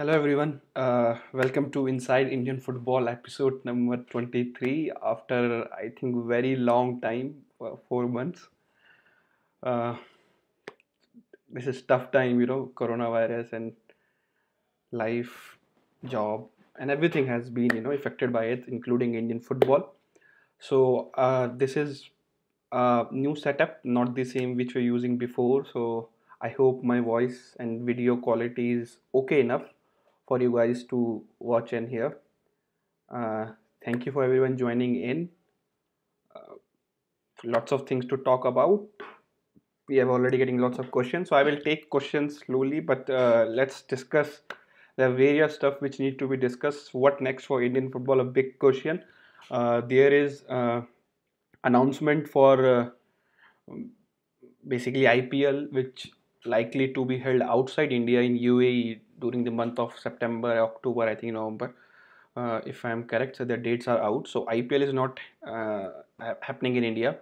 Hello everyone. Uh, welcome to Inside Indian Football episode number 23 after I think very long time, uh, 4 months. Uh, this is tough time, you know, coronavirus and life, job and everything has been, you know, affected by it including Indian football. So uh, this is a new setup, not the same which we're using before. So I hope my voice and video quality is okay enough for you guys to watch and hear uh, thank you for everyone joining in uh, lots of things to talk about we have already getting lots of questions so i will take questions slowly but uh, let's discuss the various stuff which need to be discussed what next for indian football a big question uh, there is uh, announcement for uh, um, basically ipl which likely to be held outside india in uae during the month of September, October, I think November, uh, if I'm correct, so the dates are out. So IPL is not uh, ha happening in India.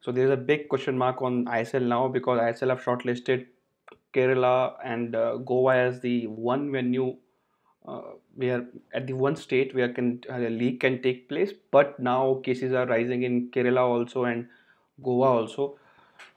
So there's a big question mark on ISL now because ISL have shortlisted Kerala and uh, Goa as the one venue uh, at the one state where can uh, league can take place but now cases are rising in kerala also and goa also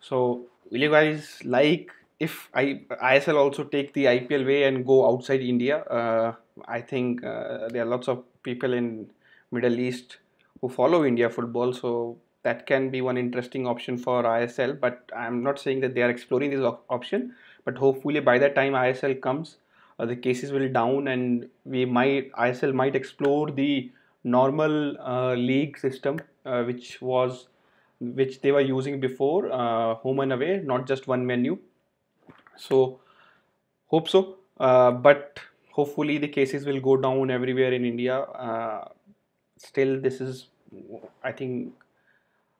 so will you guys like if I, ISL also take the IPL way and go outside India, uh, I think uh, there are lots of people in Middle East who follow India football, so that can be one interesting option for ISL. But I'm not saying that they are exploring this op option, but hopefully by the time ISL comes, uh, the cases will down and we might ISL might explore the normal uh, league system, uh, which was which they were using before uh, home and away, not just one menu. So hope so. Uh, but hopefully the cases will go down everywhere in India. Uh, still, this is I think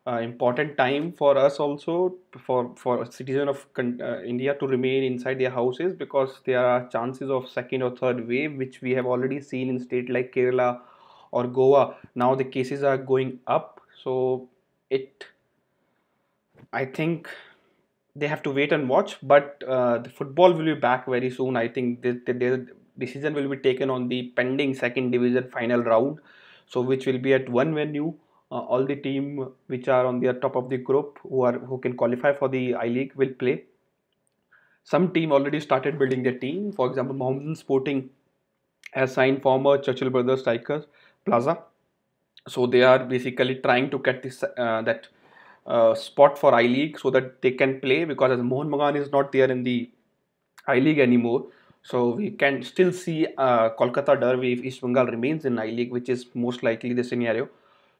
uh, important time for us also for for a citizen of uh, India to remain inside their houses because there are chances of second or third wave which we have already seen in state like Kerala or Goa. Now the cases are going up, so it I think they have to wait and watch. But uh, the football will be back very soon. I think the, the, the, decision will be taken on the pending second division final round. So which will be at one venue. Uh, all the team which are on the top of the group who are who can qualify for the I League will play. Some team already started building their team. For example, Mohammedan Sporting has signed former Churchill Brothers striker Plaza. So they are basically trying to get this uh, that uh, spot for I League so that they can play because as Mohan Magan is not there in the I League anymore. So we can still see uh, Kolkata Derby if East Bengal remains in I League, which is most likely the scenario.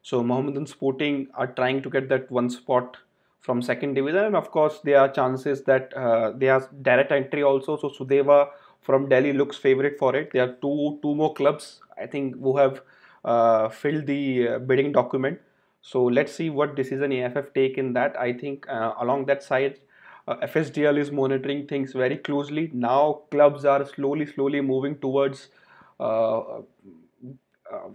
So Mohammedan Sporting are trying to get that one spot from second division, and of course there are chances that uh, they have direct entry also. So Sudeva from Delhi looks favorite for it. There are two two more clubs I think who have uh, filled the uh, bidding document. So let's see what decision AFF take in that. I think uh, along that side, uh, FSDL is monitoring things very closely. Now clubs are slowly, slowly moving towards uh, uh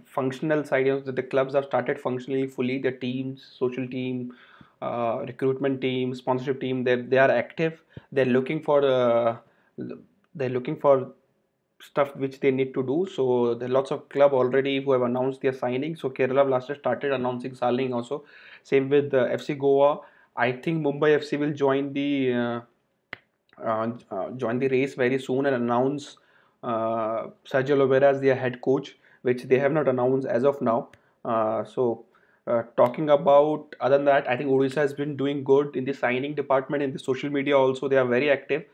functional side. You know, the clubs have started functionally fully. The teams, social team, uh, recruitment team, sponsorship team, they they are active. They're looking for uh, they're looking for stuff which they need to do. So there are lots of club already who have announced their signing. So Kerala Blasters started announcing signing also. Same with uh, FC Goa. I think Mumbai FC will join the uh, uh, uh, join the race very soon and announce uh, Sergio Lovera as their head coach, which they have not announced as of now. Uh, so uh, talking about other than that, I think Odisha has been doing good in the signing department in the social media also. They are very active.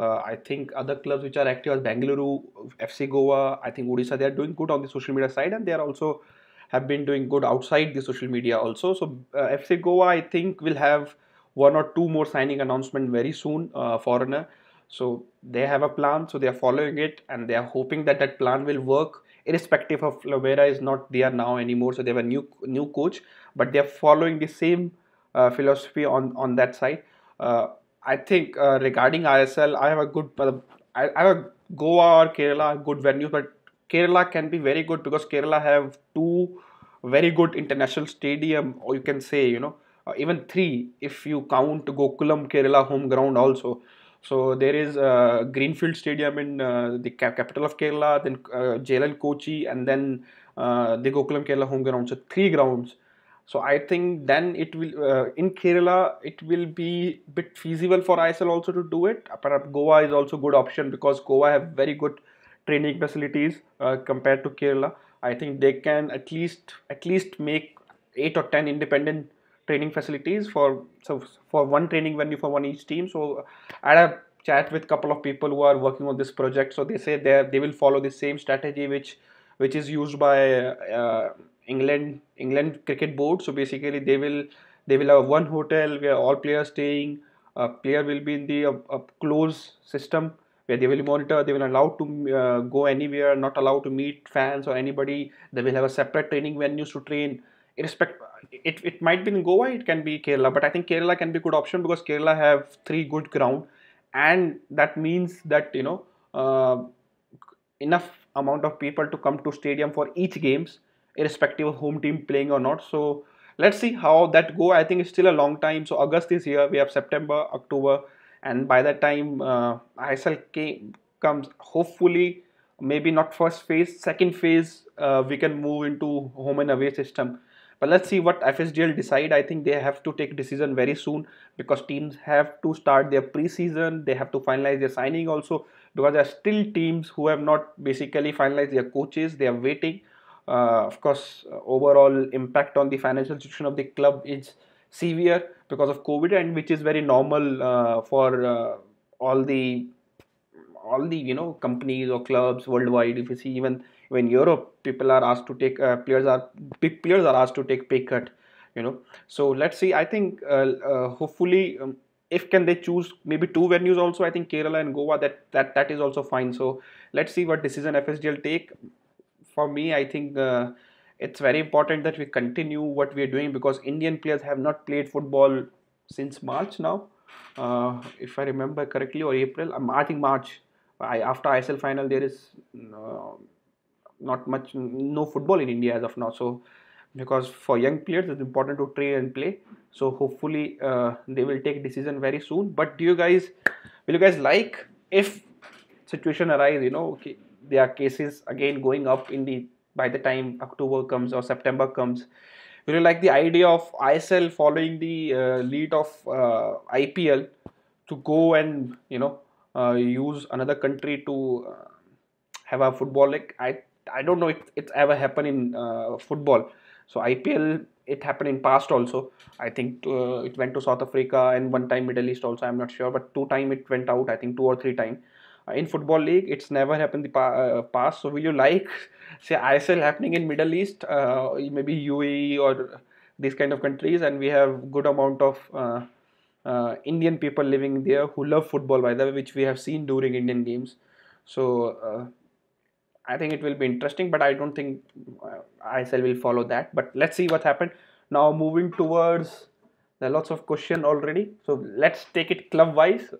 Uh, I think other clubs which are active are Bangalore FC Goa, I think Odisha, they are doing good on the social media side and they are also have been doing good outside the social media also. So uh, FC Goa, I think, will have one or two more signing announcement very soon, uh, foreigner. So they have a plan, so they are following it and they are hoping that that plan will work irrespective of Lovera is not there now anymore. So they have a new new coach, but they are following the same uh, philosophy on, on that side. Uh, I think uh, regarding ISL, I have a good. Uh, I, I have a Goa or Kerala good venues, but Kerala can be very good because Kerala have two very good international stadium, or you can say you know uh, even three if you count Gokulam Kerala home ground also. So there is uh, Greenfield Stadium in uh, the capital of Kerala, then uh, Kochi, and then uh, the Gokulam Kerala home ground. So three grounds. So I think then it will uh, in Kerala it will be bit feasible for ISL also to do it. Perhaps Goa is also good option because Goa have very good training facilities uh, compared to Kerala. I think they can at least at least make eight or ten independent training facilities for so for one training venue for one each team. So I had a chat with couple of people who are working on this project. So they say they they will follow the same strategy which which is used by uh, England England cricket board. So basically, they will they will have one hotel where all players staying. A player will be in the a close system where they will monitor. They will allow to uh, go anywhere, not allowed to meet fans or anybody. They will have a separate training venues to train. Respect. it it might be in Goa, it can be Kerala, but I think Kerala can be a good option because Kerala have three good ground, and that means that you know uh, enough amount of people to come to stadium for each games irrespective of home team playing or not. So let's see how that go. I think it's still a long time. So August is here. We have September, October, and by that time uh, ISL came, comes hopefully maybe not first phase, second phase uh, we can move into home and away system. But let's see what FSDL decide. I think they have to take decision very soon because teams have to start their preseason. They have to finalize their signing also because there are still teams who have not basically finalized their coaches. They are waiting uh, of course, uh, overall impact on the financial situation of the club is severe because of COVID, and which is very normal uh, for all the all the you know companies or clubs worldwide. If you see even when Europe, people are asked to take players are big players are asked to take pay cut you know so let's see i think uh, uh, hopefully um, if can they choose maybe two venues also i think kerala and goa that that that is also fine so let's see what decision fsgl take for me, I think uh, it's very important that we continue what we are doing because Indian players have not played football since March now, uh, if I remember correctly, or April. Um, I think March. I, after ISL final, there is uh, not much no football in India as of now. So because for young players, it's important to train and play. So hopefully uh, they will take decision very soon. But do you guys will you guys like if situation arise? You know, okay, there are cases again going up in the by the time October comes or September comes. You know, like the idea of ISL following the uh, lead of uh, IPL to go and you know uh, use another country to uh, have a football league. I I don't know if it's ever happened in uh, football. So IPL it happened in past also. I think uh, it went to South Africa and one time Middle East also. I'm not sure, but two time it went out. I think two or three time in football league it's never happened in the uh, past so will you like say isl happening in middle east uh, maybe uae or these kind of countries and we have good amount of uh, uh, indian people living there who love football by the way which we have seen during indian games so uh, i think it will be interesting but i don't think uh, isl will follow that but let's see what happened now moving towards there are lots of question already so let's take it club wise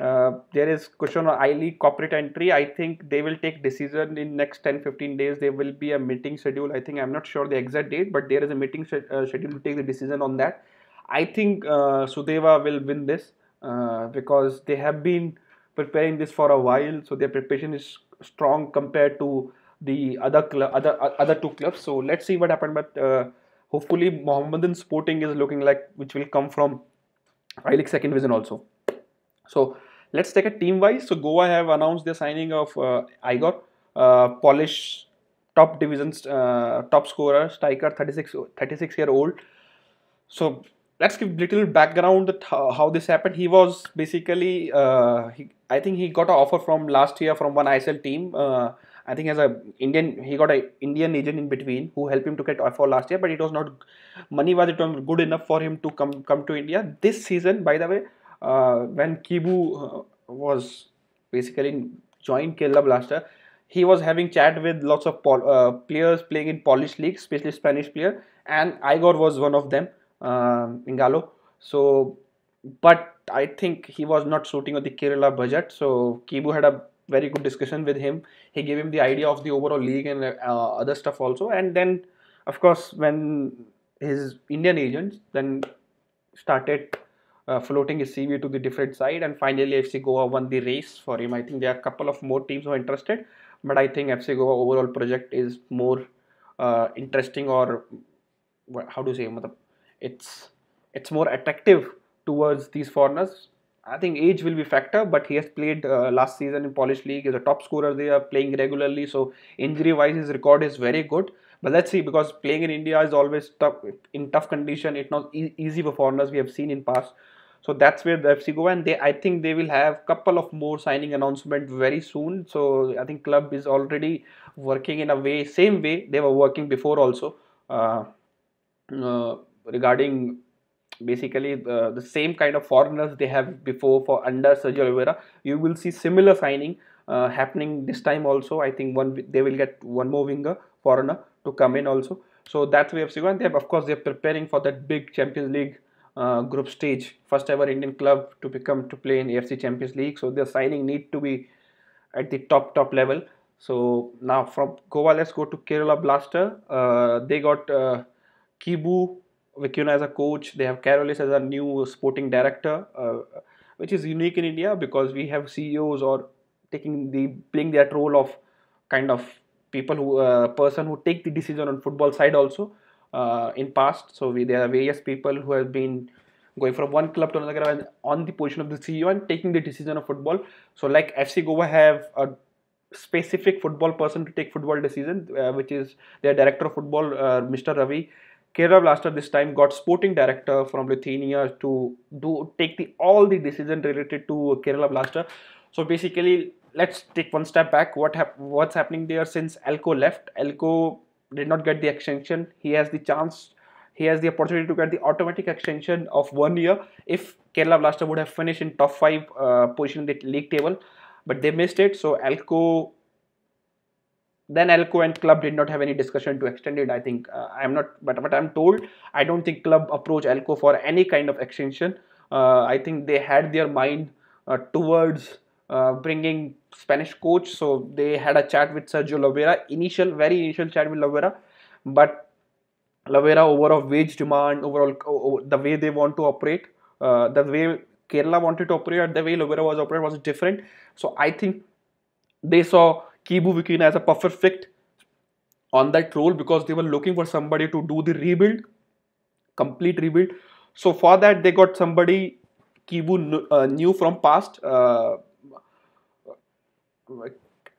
uh, there is question on ILE corporate entry. I think they will take decision in next 10-15 days. There will be a meeting schedule. I think I'm not sure the exact date, but there is a meeting sh- uh, schedule to take the decision on that. I think uh, Sudeva will win this uh, because they have been preparing this for a while. So their preparation is strong compared to the other cl- other uh, other two clubs. So let's see what happens. But hopefully, Mohammedan Sporting is looking like which will come from i second division also. So Let's take a team wise. So Goa have announced the signing of uh, Igor, uh, Polish top division uh, top scorer striker, 36 36 year old. So let's give little background that how this happened. He was basically uh, he, I think he got an offer from last year from one ISL team. Uh, I think as a Indian, he got an Indian agent in between who helped him to get offer last year, but it was not money was it good enough for him to come come to India this season. By the way, uh, when Kibu uh, was basically joined Kerala Blaster, he was having chat with lots of uh, players playing in Polish league, especially Spanish player, and Igor was one of them, Ingalo. So, but I think he was not suiting at the Kerala budget. So Kibu had a very good discussion with him. He gave him the idea of the overall league and uh, other stuff also. And then, of course, when his Indian agents then started uh, floating his CV to the different side and finally FC Goa won the race for him. I think there are a couple of more teams who are interested but I think FC Goa overall project is more uh, interesting or how do you say it's it's more attractive towards these foreigners. I think age will be factor but he has played uh, last season in Polish league, he's a top scorer there playing regularly so injury wise his record is very good but let's see because playing in India is always tough in tough condition it's not e easy for foreigners we have seen in past so that's where the fc go and they i think they will have couple of more signing announcement very soon so i think club is already working in a way same way they were working before also uh, uh, regarding basically uh, the same kind of foreigners they have before for under Sergio Oliveira you will see similar signing uh, happening this time also I think one they will get one more winger foreigner to come in also so that's where FC Goa and they have, of course they're preparing for that big Champions League uh, group stage, first ever Indian club to become to play in AFC Champions League. So their signing need to be at the top top level. So now from Goa, let's go to Kerala Blaster. Uh, they got uh, Kibu Vikuna as a coach. They have Carolis as a new sporting director, uh, which is unique in India because we have CEOs or taking the playing that role of kind of people who uh, person who take the decision on football side also uh, in past. So we, there are various people who have been going from one club to another and on the position of the CEO and taking the decision of football. So like FC Goa have a specific football person to take football decision, uh, which is their director of football, uh, Mr. Ravi. Kerala Blaster this time got sporting director from Lithuania to do take the all the decision related to Kerala Blaster. So basically, let's take one step back. What hap- what's happening there since Elko left? Elko did not get the extension he has the chance he has the opportunity to get the automatic extension of one year if kerala blaster would have finished in top five uh, position in the league table but they missed it so alco then alco and club did not have any discussion to extend it i think uh, i'm not but but i'm told i don't think club approached alco for any kind of extension uh, i think they had their mind uh, towards uh, bringing Spanish coach. So they had a chat with Sergio Lovera, initial, very initial chat with Lovera, but Lovera overall wage demand, overall the way they want to operate, uh, the way Kerala wanted to operate, the way Lovera was operated was different. So I think they saw Kibu Vikina as a perfect fit on that role because they were looking for somebody to do the rebuild, complete rebuild. So for that they got somebody Kibu uh, knew from past. Uh,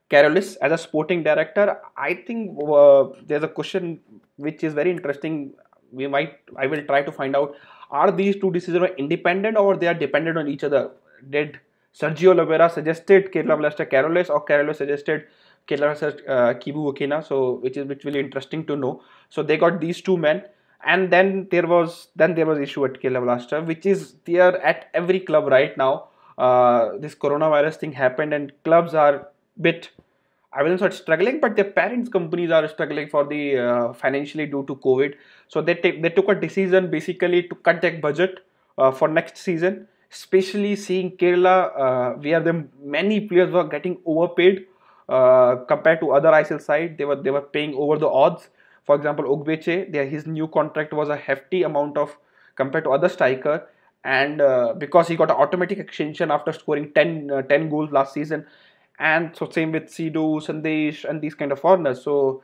Carolis as a sporting director, I think uh, there's a question which is very interesting. We might, I will try to find out: Are these two decisions independent or they are dependent on each other? Did Sergio Lovera suggested Kerala Blaster Carolis or Carolis suggested Kerala uh, Kibu Okina? So, which is which will be interesting to know. So they got these two men, and then there was then there was issue at Kerala Blaster, which is there at every club right now uh, this coronavirus thing happened and clubs are bit I will not start struggling, but their parents' companies are struggling for the uh, financially due to COVID. So they take they took a decision basically to cut their budget uh, for next season. Especially seeing Kerala, uh, where the many players were getting overpaid uh, compared to other ISL side. They were they were paying over the odds. For example, Ogbeche, their his new contract was a hefty amount of compared to other striker and uh, because he got an automatic extension after scoring 10, uh, 10 goals last season and so same with Sidhu, Sandesh and these kind of foreigners so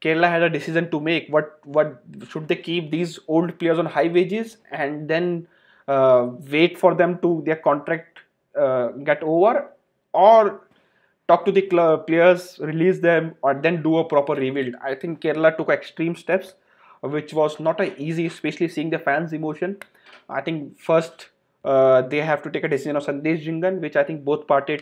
Kerala had a decision to make what what should they keep these old players on high wages and then uh, wait for them to their contract uh, get over or talk to the players release them or then do a proper rebuild I think Kerala took extreme steps which was not easy especially seeing the fans emotion I think first uh, they have to take a decision of Sandesh Jingan, which I think both parties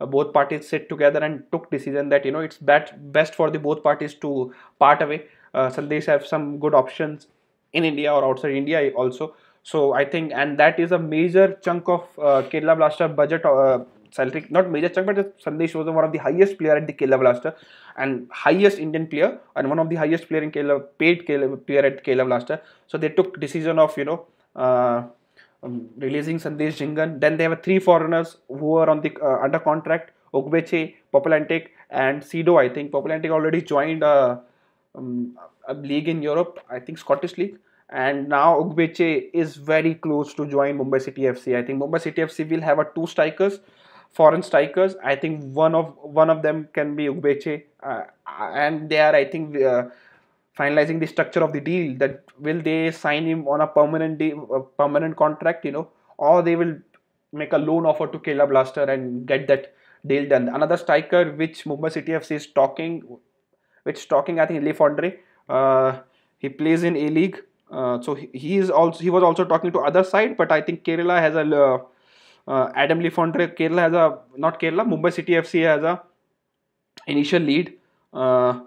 uh, both parties sit together and took decision that you know it's bet, best for the both parties to part away. Uh, Sandesh have some good options in India or outside India also. So I think and that is a major chunk of uh, Kerala Blaster budget. Uh, salary not major chunk but Sandesh was one of the highest player at the Kerala Blaster and highest Indian player and one of the highest player in Kerala paid Kerala player at Kerala Blaster so they took decision of you know uh, um, releasing Sandesh Jingan. Then they have three foreigners who are on the uh, under contract: Ogbeche, Populantic, and Cedo. I think Populantic already joined uh, um, a league in Europe. I think Scottish league. And now Ogbeche is very close to join Mumbai City FC. I think Mumbai City FC will have a two strikers, foreign strikers. I think one of one of them can be Ogbeche, uh, and they are I think uh, finalizing the structure of the deal that will they sign him on a permanent deal, a permanent contract you know or they will make a loan offer to Kerala Blaster and get that deal done another striker which Mumbai City FC is talking which talking I think Leif Andre uh, he plays in A League uh, so he, he, is also he was also talking to other side but I think Kerala has a uh, uh Adam Lefondre Kerala has a not Kerala Mumbai City FC has a initial lead uh,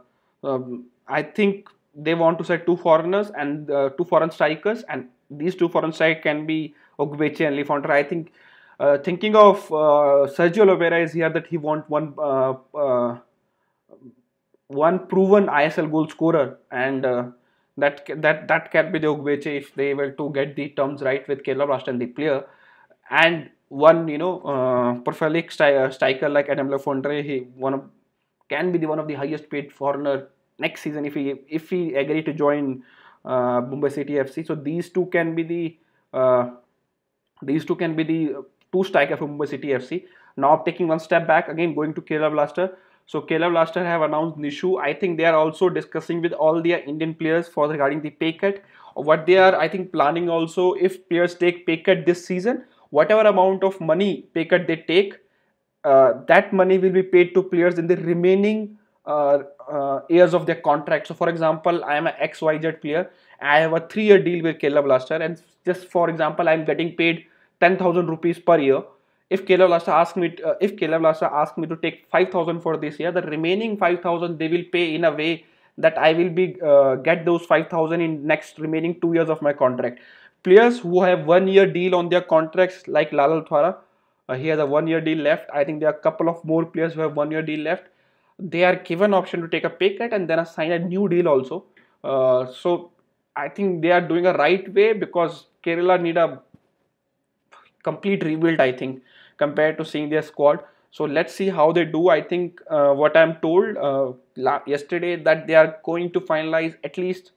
um, I think they want to set two foreigners and uh, two foreign strikers, and these two foreign strikers can be Ogbeche and Lefanter. I think uh, thinking of uh, Sergio Oliveira is here that he want one uh, uh, one proven ISL goal scorer, and uh, that that that can be the Ogbeche if they were to get the terms right with Kerala Blast and the player, and one you know uh, prolific striker like Adam Lefanter, he one of can be the one of the highest paid foreigner next season if he if he agree to join uh, Mumbai City FC. So these two can be the uh, these two can be the two striker for Mumbai City FC. Now taking one step back again going to Kerala Blaster. So Kerala Blaster have announced Nishu. I think they are also discussing with all their Indian players for regarding the pay cut. What they are I think planning also if players take pay cut this season, whatever amount of money pay cut they take, uh, that money will be paid to players in the remaining uh, uh, years of their contract. So for example, I am an XYZ player. I have a three-year deal with Kerala Blaster, and just for example, I am getting paid ten thousand rupees per year. If Kerala Blaster asks me, to, uh, if Kerala Blaster asks me to take five thousand for this year, the remaining five thousand they will pay in a way that I will be uh, get those five thousand in next remaining two years of my contract. Players who have one-year deal on their contracts, like Lalal Thwara, uh, he has a one-year deal left. I think there are a couple of more players who have one-year deal left they are given option to take a pay cut and then sign a new deal also. Uh, so I think they are doing a right way because Kerala need a complete rebuild. I think compared to seeing their squad. So let's see how they do. I think uh, what I'm told uh, yesterday that they are going to finalize at least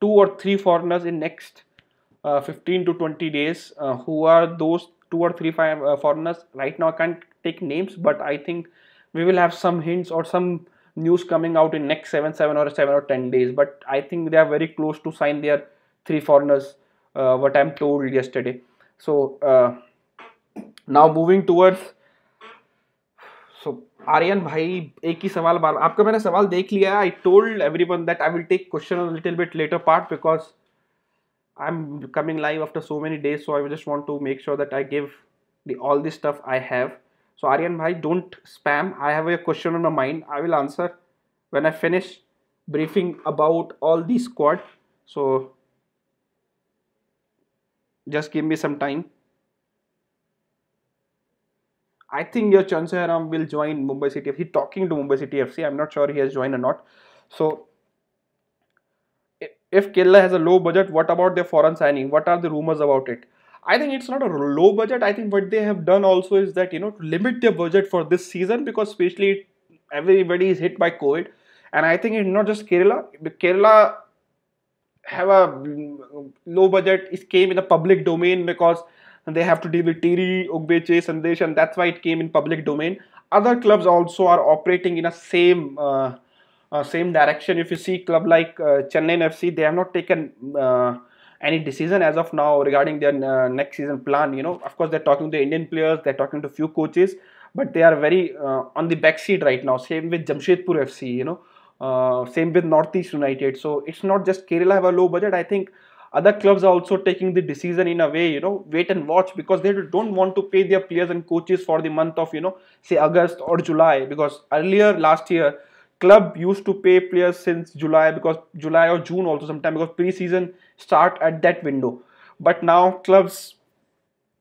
two or three foreigners in next uh, 15 to 20 days. Uh, who are those two or three uh, foreigners? Right now, I can't take names, but I think we will have some hints or some news coming out in next 7-7 or 7 or 10 days. But I think they are very close to sign their three foreigners, uh, what I'm told yesterday. So, uh, now moving towards... So, Aryan bhai, ek hi sawal baal. Aapka mera sawal I told everyone that I will take question a little bit later part because... I'm coming live after so many days, so I just want to make sure that I give the, all the stuff I have. So Aryan Bhai, don't spam. I have a question on my mind. I will answer when I finish briefing about all the squad. So just give me some time. I think your Haram will join Mumbai City FC. Talking to Mumbai City FC, I'm not sure he has joined or not. So, if Kerala has a low budget, what about their foreign signing? What are the rumors about it? I think it's not a low budget. I think what they have done also is that, you know, to limit their budget for this season because especially everybody is hit by COVID. And I think it's not just Kerala. Kerala have a low budget. It came in the public domain because they have to deal with Terry, Ogbeche, Sandesh and that's why it came in public domain. Other clubs also are operating in a same uh, uh, same direction. If you see club like uh, Chennai FC, they have not taken uh, any decision as of now regarding their uh, next season plan you know of course they're talking to indian players they're talking to few coaches but they are very uh, on the back seat right now same with jamshedpur fc you know uh, same with northeast united so it's not just kerala have a low budget i think other clubs are also taking the decision in a way you know wait and watch because they don't want to pay their players and coaches for the month of you know say august or july because earlier last year club used to pay players since July because July or June also sometime because preseason start at that window. But now clubs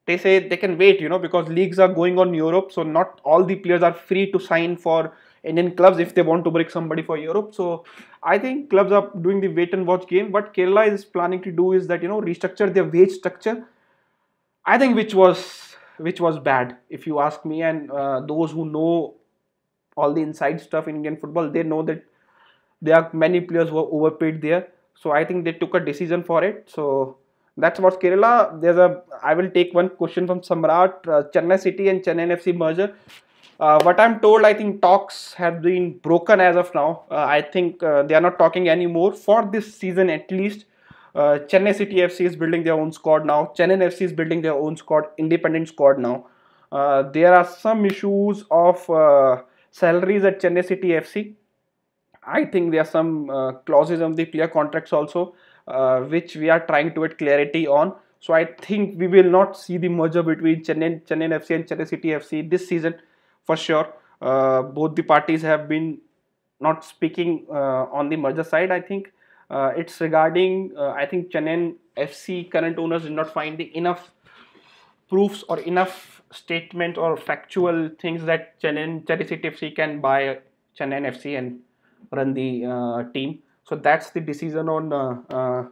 they say they can wait, you know, because leagues are going on Europe, so not all the players are free to sign for Indian clubs if they want to break somebody for Europe. So I think clubs are doing the wait and watch game. What Kerala is planning to do is that you know restructure their wage structure. I think which was which was bad if you ask me, and uh, those who know all the inside stuff in Indian football. They know that there are many players who are overpaid there. So I think they took a decision for it. So that's about Kerala. There's a I will take one question from Samrat. Uh, Chennai City and Chennai FC merger. Uh, what I'm told, I think talks have been broken as of now. Uh, I think uh, they are not talking anymore for this season at least. Uh, Chennai City FC is building their own squad now. Chennai FC is building their own squad, independent squad now. Uh, there are some issues of uh, Salaries at Chennai City FC, I think there are some uh, clauses on the player contracts also uh, which we are trying to get clarity on. So I think we will not see the merger between Chennai, Chennai FC and Chennai City FC this season for sure. Uh, both the parties have been not speaking uh, on the merger side. I think uh, it's regarding uh, I think Chennai FC current owners did not find enough proofs or enough Statement or factual things that Chennai Cherry FC can buy Chennai FC and run the uh, team. So that's the decision on uh, uh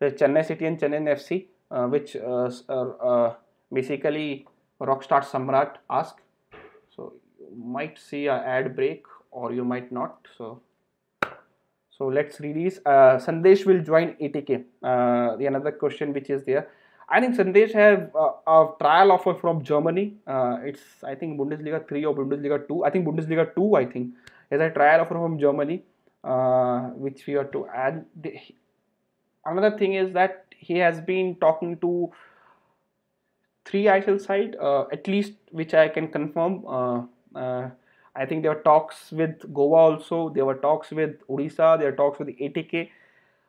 the Chennai City and Chennai FC, uh, which uh, basically Rockstar Samrat asked. So you might see a ad break or you might not. So. So let's release. Uh, Sandesh will join ETK. Uh, the another question which is there. I think Sandesh have uh, a trial offer from Germany. Uh, it's I think Bundesliga three or Bundesliga two. I think Bundesliga two. I think is a trial offer from Germany, uh, which we are to add. The, another thing is that he has been talking to three ISL side uh, at least, which I can confirm. Uh, I think there were talks with Goa also. There were talks with Odisha. There were talks with ATK.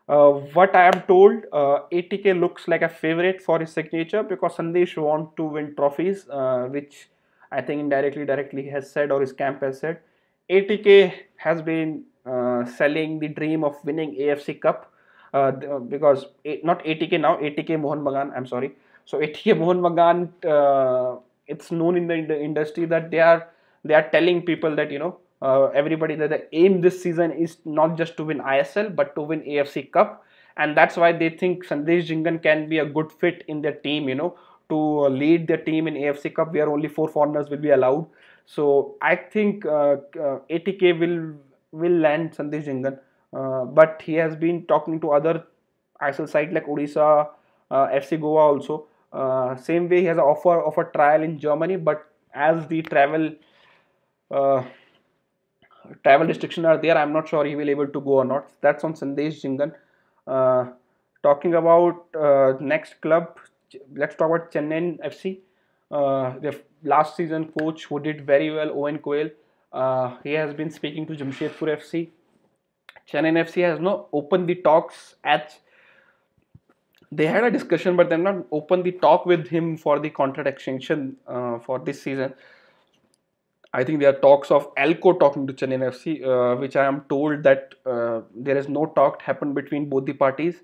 Uh, what I am told, uh, ATK looks like a favorite for his signature because Sandesh want to win trophies, uh, which I think indirectly, directly he has said or his camp has said. ATK has been uh, selling the dream of winning AFC Cup uh, uh, because not ATK now, ATK Mohan Bagan, I'm sorry. So ATK Mohan Bagan, it's known in the, in the industry that they are they are telling people that you know uh, everybody that the aim this season is not just to win ISL but to win AFC Cup and that's why they think Sandesh Jingan can be a good fit in their team you know to uh, lead their team in AFC Cup where only four foreigners will be allowed so I think uh, uh, ATK will will land Sandesh Jingan uh, but he has been talking to other ISL sides like Odisha uh, FC Goa also same way he has an offer of a trial in Germany but as the travel travel restrictions are there i'm not sure he will be able to go or not that's on sandesh jingan uh, talking about uh, next club let's talk about chennai fc uh, the last season coach who did very well owen coyle uh, he has been speaking to jamshedpur fc chennai fc has not opened the talks at they had a discussion but they've not opened the talk with him for the contract extension uh, for this season I think there are talks of Alco talking to Chennai FC, uh, which I am told that uh, there is no talk happened between both the parties.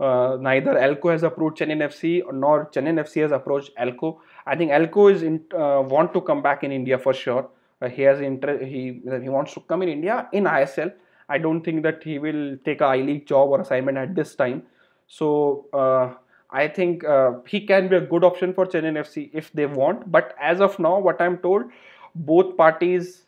Uh, neither Alco has approached Chennai FC nor Chennai FC has approached Alco. I think Alco is in, uh, want to come back in India for sure. Uh, he has inter- he he wants to come in India in ISL. I don't think that he will take a I League job or assignment at this time. So. Uh, I think uh, he can be a good option for Chennai FC if they want. But as of now, what I'm told, both parties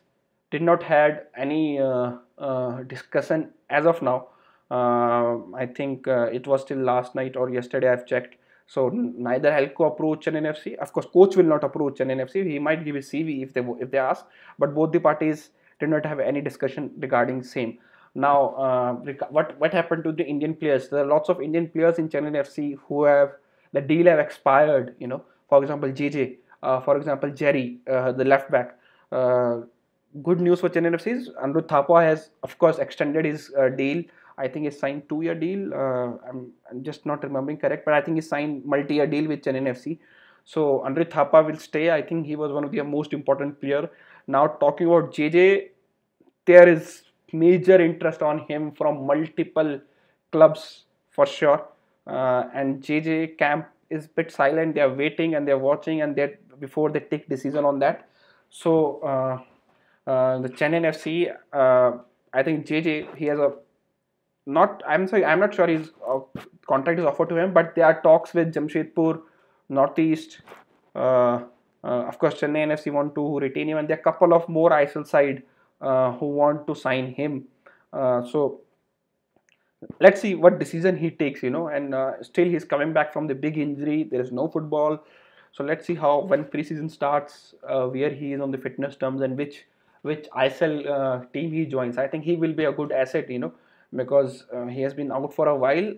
did not had any uh, uh, discussion as of now uh, i think it was till last night or yesterday i've checked so neither Helco approached an NFC. Of course, coach will not approach an NFC. He might give a CV if they if they ask. But both the parties did not have any discussion regarding same. Now, uh, what what happened to the Indian players? There are lots of Indian players in Chennai FC who have the deal have expired. You know, for example, JJ uh, for example, Jerry, uh, the left back. Uh, good news for Chennai FC is Anurudh Thapa has, of course, extended his deal. I think he signed two-year deal. I'm, I'm, just not remembering correct, but I think he signed multi-year deal with Chennai FC. So Anurudh Thapa will stay. I think he was one of the most important player. Now talking about JJ, there is major interest on him from multiple clubs for sure. Uh, and JJ camp is bit silent. They are waiting and they are watching and they're before they take decision on that so uh, uh, the Chennai FC uh, I think JJ he has a not I'm sorry I'm not sure his uh, contract is offered to him but there are talks with Jamshedpur Northeast uh, uh, of course Chennai FC want to retain him and there are a couple of more ISL side who want to sign him so let's see what decision he takes you know and uh, still he's coming back from the big injury there is no football so let's see how when preseason starts, uh, where he is on the fitness terms and which which ISL uh, team he joins. I think he will be a good asset, you know, because uh, he has been out for a while.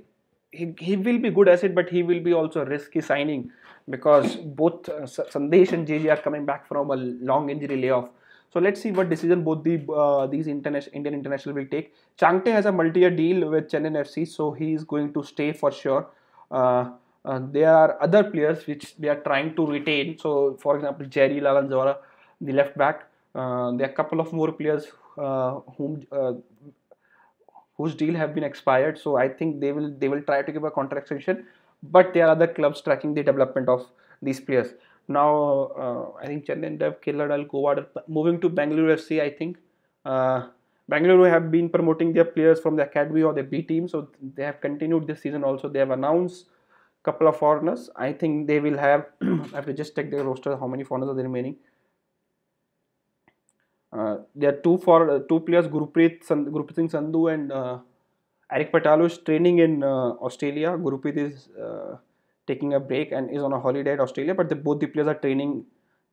He, he will be good asset, but he will be also risky signing because both uh, Sandesh and JJ are coming back from a long injury layoff. So let's see what decision both the uh, these international Indian international will take. Changte has a multi-year deal with Chennai FC, so he is going to stay for sure. Uh, uh, there are other players which they are trying to retain. So, for example, Jerry Lalanzora, the left back. Uh, there are a couple of more players uh, whom uh, whose deal have been expired. So, I think they will they will try to give a contract extension. But there are other clubs tracking the development of these players. Now, uh, I think Chennai Dev, Kerala Goa moving to Bangalore FC. I think Bangalore have been promoting their players from the academy or the B team. So they have continued this season. Also, they have announced couple of foreigners i think they will have i have to just check their roster how many foreigners are there remaining uh, there are two for uh, two players Gurupreet Sand, Singh Sandhu and uh, Eric Patalo is training in uh, Australia. Gurupreet is uh, taking a break and is on a holiday at Australia, but the, both the players are training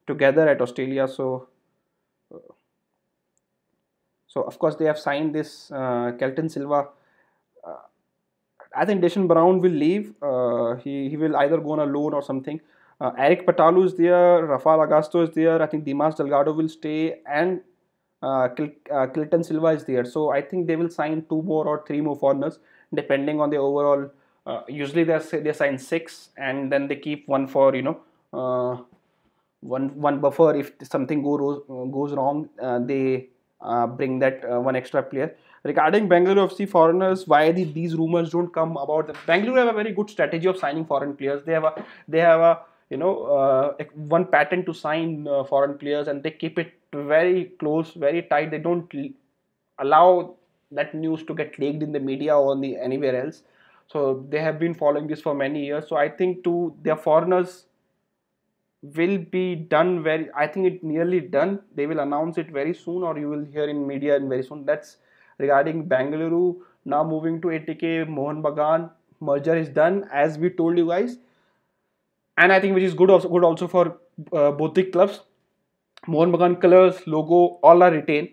together at Australia. So, uh, so of course they have signed this Kelton Silva. I think Deshaun Brown will leave. Uh, he, he will either go on a loan or something. Uh, Eric Patalu is there. Rafael Agasto is there. I think Dimas Delgado will stay. And uh, Clinton uh, Silva is there. So I think they will sign two more or three more foreigners depending on the overall. Uh, usually they they sign six and then they keep one for you know uh, one one buffer if something goes goes wrong they bring that one extra player Regarding Bangalore FC foreigners, why the, these rumors don't come about them? Bengaluru have a very good strategy of signing foreign players. They have a they have a you know uh, one pattern to sign uh, foreign players, and they keep it very close, very tight. They don't allow that news to get leaked in the media or the anywhere else. So they have been following this for many years. So I think to their foreigners will be done very i think it nearly done they will announce it very soon or you will hear in media in very soon that's regarding Bangalore now moving to ATK Mohan Bagan merger is done as we told you guys and I think which is good also good also for uh, both the clubs Mohan Bagan colors logo all are retained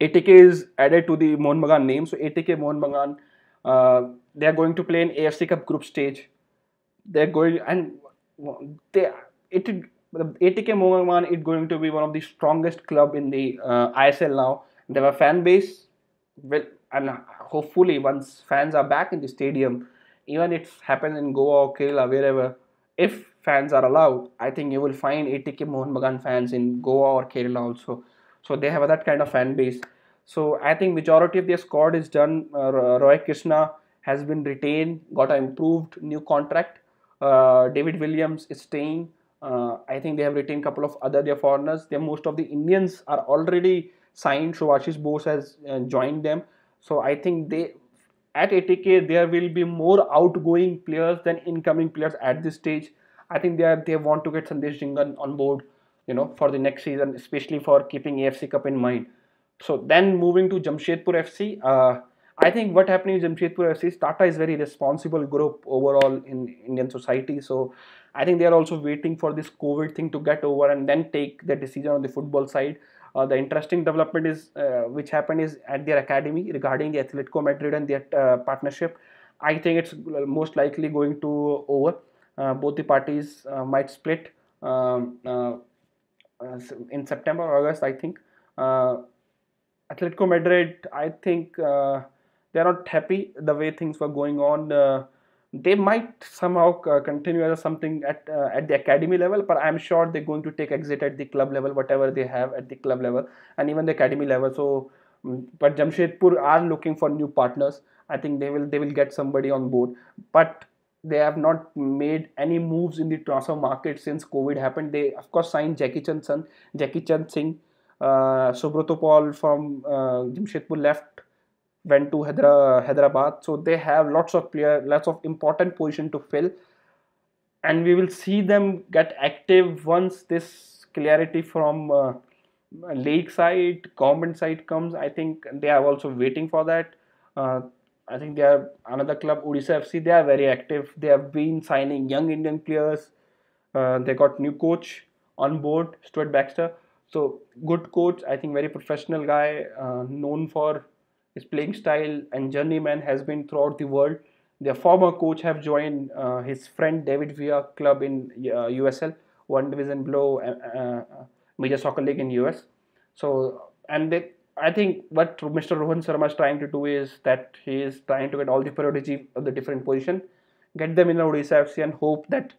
ATK is added to the Mohan Bagan name so ATK Mohan Bagan uh, they are going to play in AFC Cup group stage they're going and uh, they it ATK Mohan Bagan is going to be one of the strongest club in the uh, ISL now they have a fan base well and hopefully once fans are back in the stadium even if it happens in Goa or Kerala wherever if fans are allowed I think you will find ATK Mohan Bagan fans in Goa or Kerala also so they have that kind of fan base so I think majority of their squad is done uh, Roy Krishna has been retained got an improved new contract uh, David Williams is staying uh, I think they have retained couple of other their foreigners. They most of the Indians are already signed Shobashish Bose has uh, joined them. So I think they at ATK there will be more outgoing players than incoming players at this stage. I think they are they want to get Sandesh Jingan on board, you know, for the next season, especially for keeping AFC Cup in mind. So then moving to Jamshedpur FC, uh, I think what happening in Jamshedpur FC Tata is very responsible group overall in Indian society. So I think they are also waiting for this COVID thing to get over and then take the decision on the football side. Uh, the interesting development is uh, which happened is at their academy regarding the Atletico Madrid and their uh, partnership. I think it's uh, most likely going to over. Uh, both the parties uh, might split um, in September or August. I think Atletico Madrid. I think they're not happy the way things were going on they might somehow uh, continue as something at uh, at the academy level but i'm sure they're going to take exit at the club level whatever they have at the club level and even the academy level so mm, but jamshedpur are looking for new partners i think they will they will get somebody on board but they have not made any moves in the transfer market since covid happened they of course signed jackie chan son jackie chan singh uh, subroto paul from uh, jamshedpur left went to Hyderabad. So they have lots of player, lots of important position to fill, and we will see them get active once this clarity from uh, league side, government side comes. I think they are also waiting for that. Uh, I think they are another club, Odisha FC. They are very active. They have been signing young Indian players. Uh, they got new coach on board, Stuart Baxter. So good coach. I think very professional guy, uh, known for his playing style and journeyman has been throughout the world. Their former coach have joined uh, his friend David Villa club in uh, USL, one division below uh, uh, major soccer league in US. So and they, I think what Mr. Rohan Sharma is trying to do is that he is trying to get all the priority of the different position, get them in Odisha FC and hope that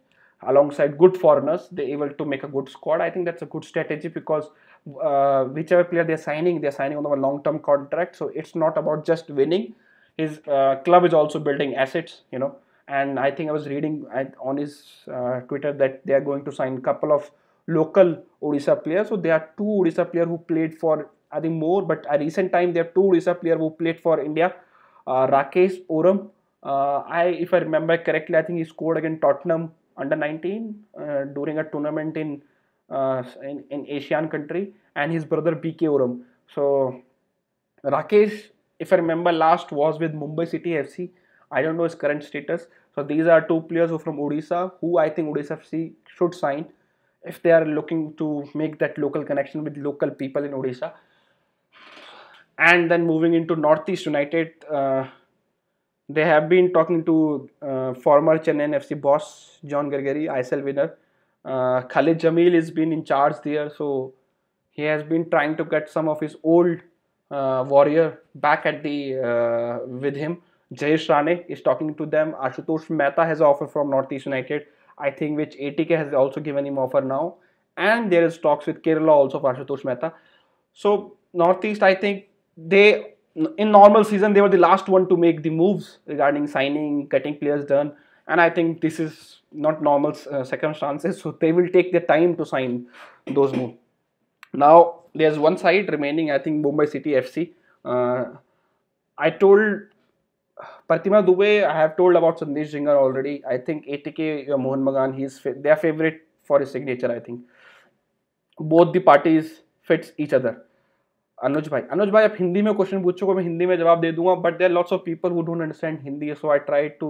alongside good foreigners, they're able to make a good squad. I think that's a good strategy because uh, whichever player they're signing, they're signing on a long-term contract. So it's not about just winning. His uh, club is also building assets, you know. And I think I was reading on his uh, Twitter that they are going to sign a couple of local Odisha players. So there are two Odisha players who played for, I think more, but a recent time there are two Odisha players who played for India. Uh, Rakesh Oram, uh, I, if I remember correctly, I think he scored against Tottenham under 19 uh, during a tournament in uh, in, in Asian country and his brother PK Oram. So Rakesh, if I remember last, was with Mumbai City FC. I don't know his current status. So these are two players who from Odisha who I think Odisha FC should sign if they are looking to make that local connection with local people in Odisha. And then moving into Northeast United, uh, they have been talking to uh, former Chennai FC boss John Gregory, ISL winner, uh, Khalid Jamil has been in charge there, so he has been trying to get some of his old uh, warrior back at the uh, with him. Jayesh Rane is talking to them. Ashutosh Mehta has offer from Northeast United, I think, which ATK has also given him offer now, and there is talks with Kerala also for Ashutosh Mehta. So Northeast, I think they in normal season they were the last one to make the moves regarding signing, getting players done and I think this is not normal uh, circumstances so they will take their time to sign those moves. Now there's one side remaining I think Mumbai City FC. Uh, I told Pratima Dubey, I have told about Sandeep Jinger already. I think ATK uh, Mohan Magan, he's their favorite for his signature I think. Both the parties fits each other. अनुज भाई अनुज भाई आप हिंदी में question Hindi मैं हिंदी में जवाब दे दूंगा but there lots of people who don't understand Hindi so I try to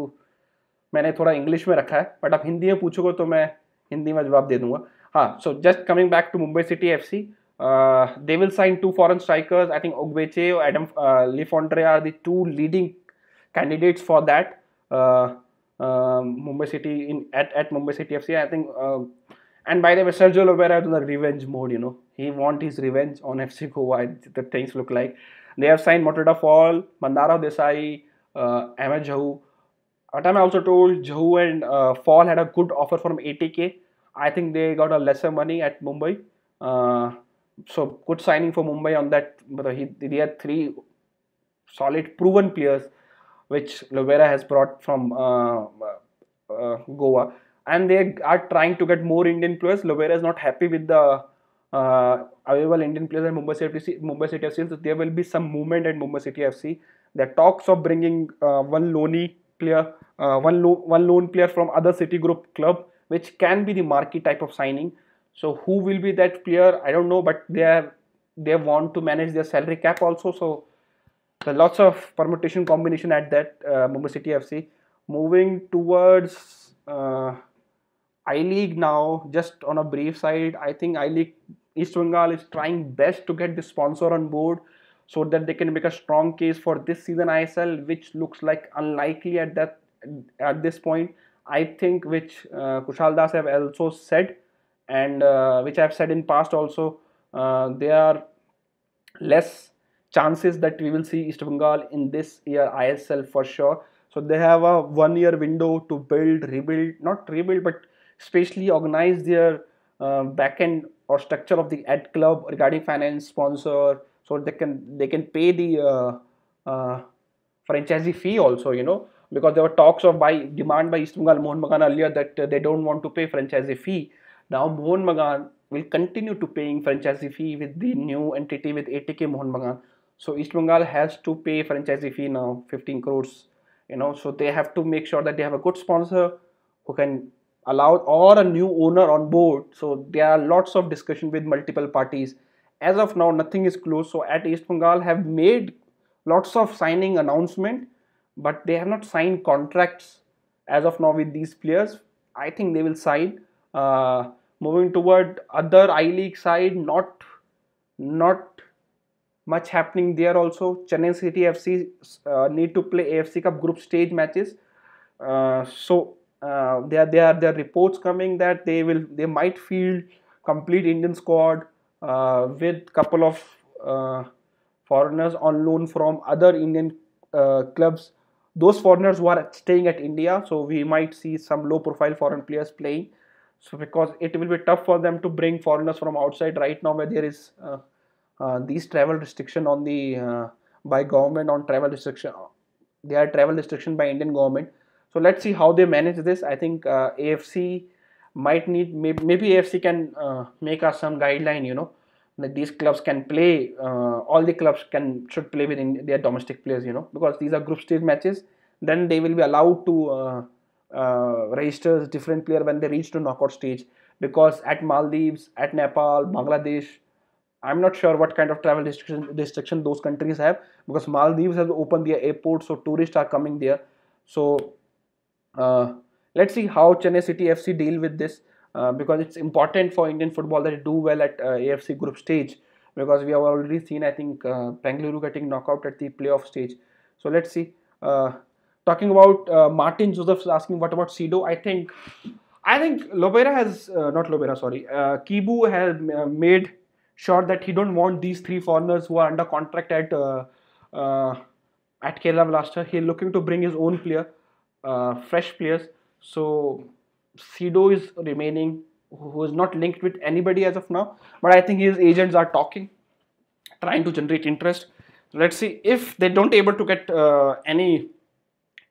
मैंने थोड़ा इंग्लिश में रखा है बट आप हिंदी में पूछोगे तो मैं हिंदी में जवाब दे दूंगा हाँ so just coming back to Mumbai City F C they will sign two foreign strikers I think Ogbeche और Adam Le Fondre are the two leading candidates for that Mumbai City in at at Mumbai City F C I think And by the way, Sergio Lovera is on a revenge mode, you know. He wants his revenge on FC Goa, the things look like. They have signed Motada Fall, Mandara Desai, uh, Ahmed Jahu, At time I also told Jahu and uh, Fall had a good offer from ATK. I think they got a lesser money at Mumbai. Uh, so good signing for Mumbai on that. But he, they had three solid proven players which Lovera has brought from uh, uh, Goa. And they are trying to get more Indian players. Lovera is not happy with the uh, available Indian players at Mumbai City, Mumbai City FC. So there will be some movement at Mumbai City FC. There are talks of bringing uh, one Loni player, uh, one, lo one lone player from other City Group club, which can be the marquee type of signing. So who will be that player? I don't know, but they are they want to manage their salary cap also. So lots of permutation combination at that uh, Mumbai City FC. Moving towards uh, I League now, just on a brief side, I think I League East Bengal is trying best to get the sponsor on board so that they can make a strong case for this season ISL, which looks like unlikely at that at this point. I think which uh, Kushal Das have also said, and uh, which I've said in past also, uh, there are less chances that we will see East Bengal in this year ISL for sure. So they have a one-year window to build, rebuild, not rebuild, but specially organize their uh, back-end or structure of the ad club regarding finance, sponsor, so they can they can pay the uh, uh, franchisee fee also you know because there were talks of by demand by East Bengal Mohan Magan earlier that uh, they don't want to pay franchisee fee now Mohan Magan will continue to paying franchisee fee with the new entity with ATK Mohan Magan so East Bengal has to pay franchisee fee now 15 crores you know so they have to make sure that they have a good sponsor who can allow or a new owner on board so there are lots of discussion with multiple parties as of now nothing is closed so at east bengal have made lots of signing announcement but they have not signed contracts as of now with these players i think they will sign uh, moving toward other i league side not not much happening there also chennai city fc uh, need to play afc cup group stage matches uh, so uh, there there there reports coming that they will they might field complete indian squad uh, with couple of uh, foreigners on loan from other Indian uh, clubs those foreigners who are staying at India. So we might see some low profile foreign players playing. So because it will be tough for them to bring foreigners from outside right now where there is uh, uh, these travel restriction on the uh, by government on travel restriction. They are travel restriction by Indian government. So let's see how they manage this. I think AFC might need maybe, AFC can uh, make us some guideline you know that these clubs can play uh, all the clubs can should play within their domestic players you know because these are group stage matches then they will be allowed to uh, uh, register different player when they reach to knockout stage because at Maldives at Nepal Bangladesh I'm not sure what kind of travel restriction, restriction those countries have because Maldives has opened their airport so tourists are coming there so uh, Let's see how Chennai City FC deal with this uh, because it's important for Indian football that it do well at uh, AFC group stage because we have already seen I think uh, getting getting knockout at the playoff stage. So let's see. Uh, talking about uh, Martin is asking what about Sido? I think I think Lobera has uh, not Lobera sorry Kibu has made sure that he don't want these three foreigners who are under contract at at Kerala Blaster. He's looking to bring his own player, uh, fresh players. So Cedo is remaining, who is not linked with anybody as of now. But I think his agents are talking, trying to generate interest. Let's see if they don't able to get uh, any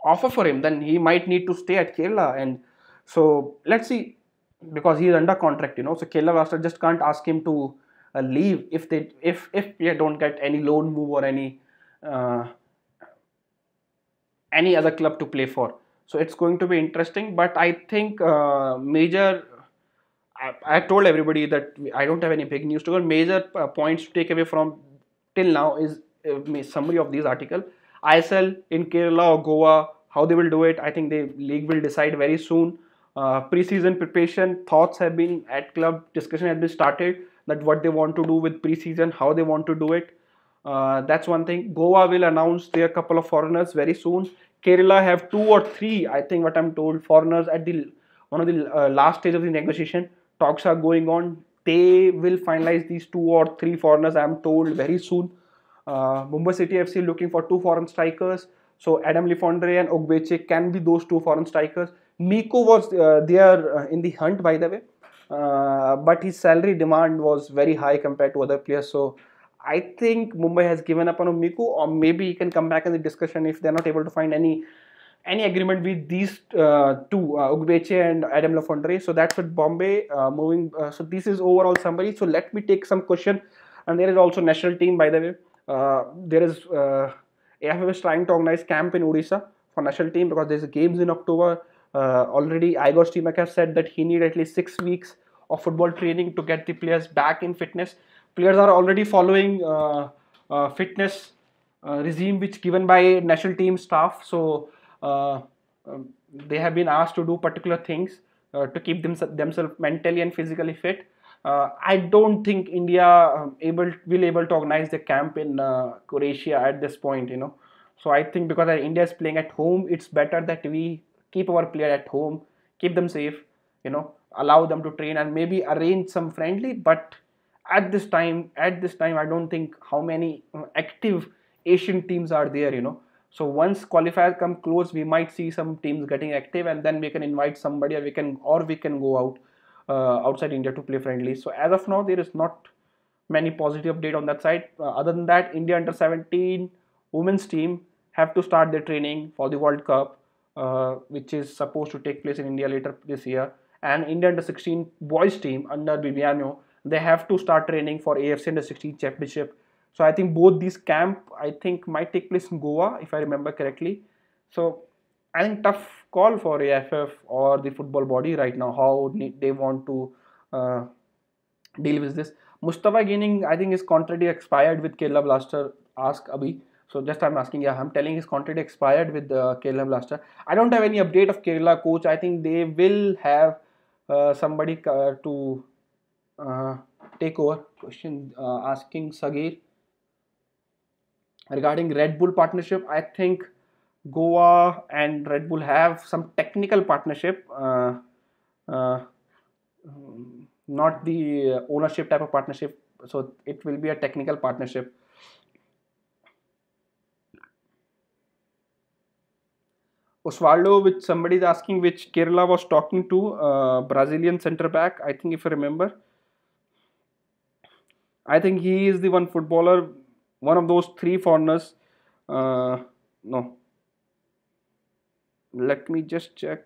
offer for him, then he might need to stay at Kerala. And so let's see, because he is under contract, you know. So Kerala Blaster just can't ask him to uh, leave if they if if they don't get any loan move or any uh, any other club to play for so it's going to be interesting but i think uh, major I, I, told everybody that i don't have any big news to go major uh, points to take away from till now is uh, summary of these article isl in kerala or goa how they will do it i think the league will decide very soon uh, preseason preparation thoughts have been at club discussion has been started that what they want to do with preseason how they want to do it uh, that's one thing goa will announce their couple of foreigners very soon Kerala have two or three, I think what I'm told, foreigners at the one of the uh, last stage of the negotiation. Talks are going on. They will finalize these two or three foreigners, I'm told, very soon. Uh, Mumbai City FC looking for two foreign strikers. So Adam Lefondre and Ogbeche can be those two foreign strikers. Miko was uh, there uh, in the hunt, by the way. Uh, but his salary demand was very high compared to other players. So I think Mumbai has given up on Umiku, or maybe he can come back in the discussion if they're not able to find any any agreement with these uh, two, uh, Ugbeche and Adam Lafondre. So that's with Bombay uh, moving. Uh, so this is overall summary. So let me take some question. And there is also national team, by the way. Uh, there is uh, AFF is trying to organize camp in Odisha for national team because there's games in October. Uh, already, Igor Stimak has said that he need at least six weeks of football training to get the players back in fitness players are already following uh, uh, fitness uh, regime which given by national team staff. So um, they have been asked to do particular things to keep them, themselves mentally and physically fit. Uh, I don't think India um, able will able to organize the camp in uh, Croatia at this point. You know, so I think because India is playing at home, it's better that we keep our player at home, keep them safe. You know, allow them to train and maybe arrange some friendly, but at this time at this time i don't think how many active asian teams are there you know so once qualifiers come close we might see some teams getting active and then we can invite somebody or we can or we can go out uh, outside india to play friendly so as of now there is not many positive update on that side uh, other than that india under 17 women's team have to start their training for the world cup uh, which is supposed to take place in india later this year and india under 16 boys team under bibiano they have to start training for AFC Under 16 Championship. So I think both these camp I think might take place in Goa if I remember correctly. So I think tough call for AFF or the football body right now how they want to uh, deal with this. Mustafa gaining I think his contract expired with Kerala Blaster. Ask Abhi. So just I'm asking, yeah, I'm telling his contract expired with uh, Kerala Blaster. I don't have any update of Kerala coach. I think they will have uh, somebody uh, to uh-huh. take over question uh, asking Sagir regarding Red Bull partnership I think Goa and Red Bull have some technical partnership uh, uh not the ownership type of partnership so it will be a technical partnership Oswaldo, which somebody is asking, which Kerala was talking to, uh, Brazilian centre back, I think if I remember. I think he is the one footballer, one of those three foreigners. Uh, no. Let me just check.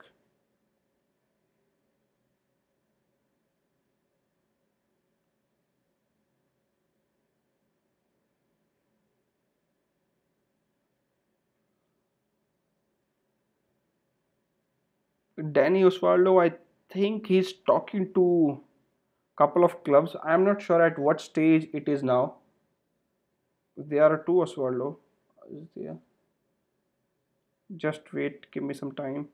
Danny Osvaldo, I think he's talking to couple of clubs. I am not sure at what stage it is now. There are two Oswaldo. Just wait, give me some time.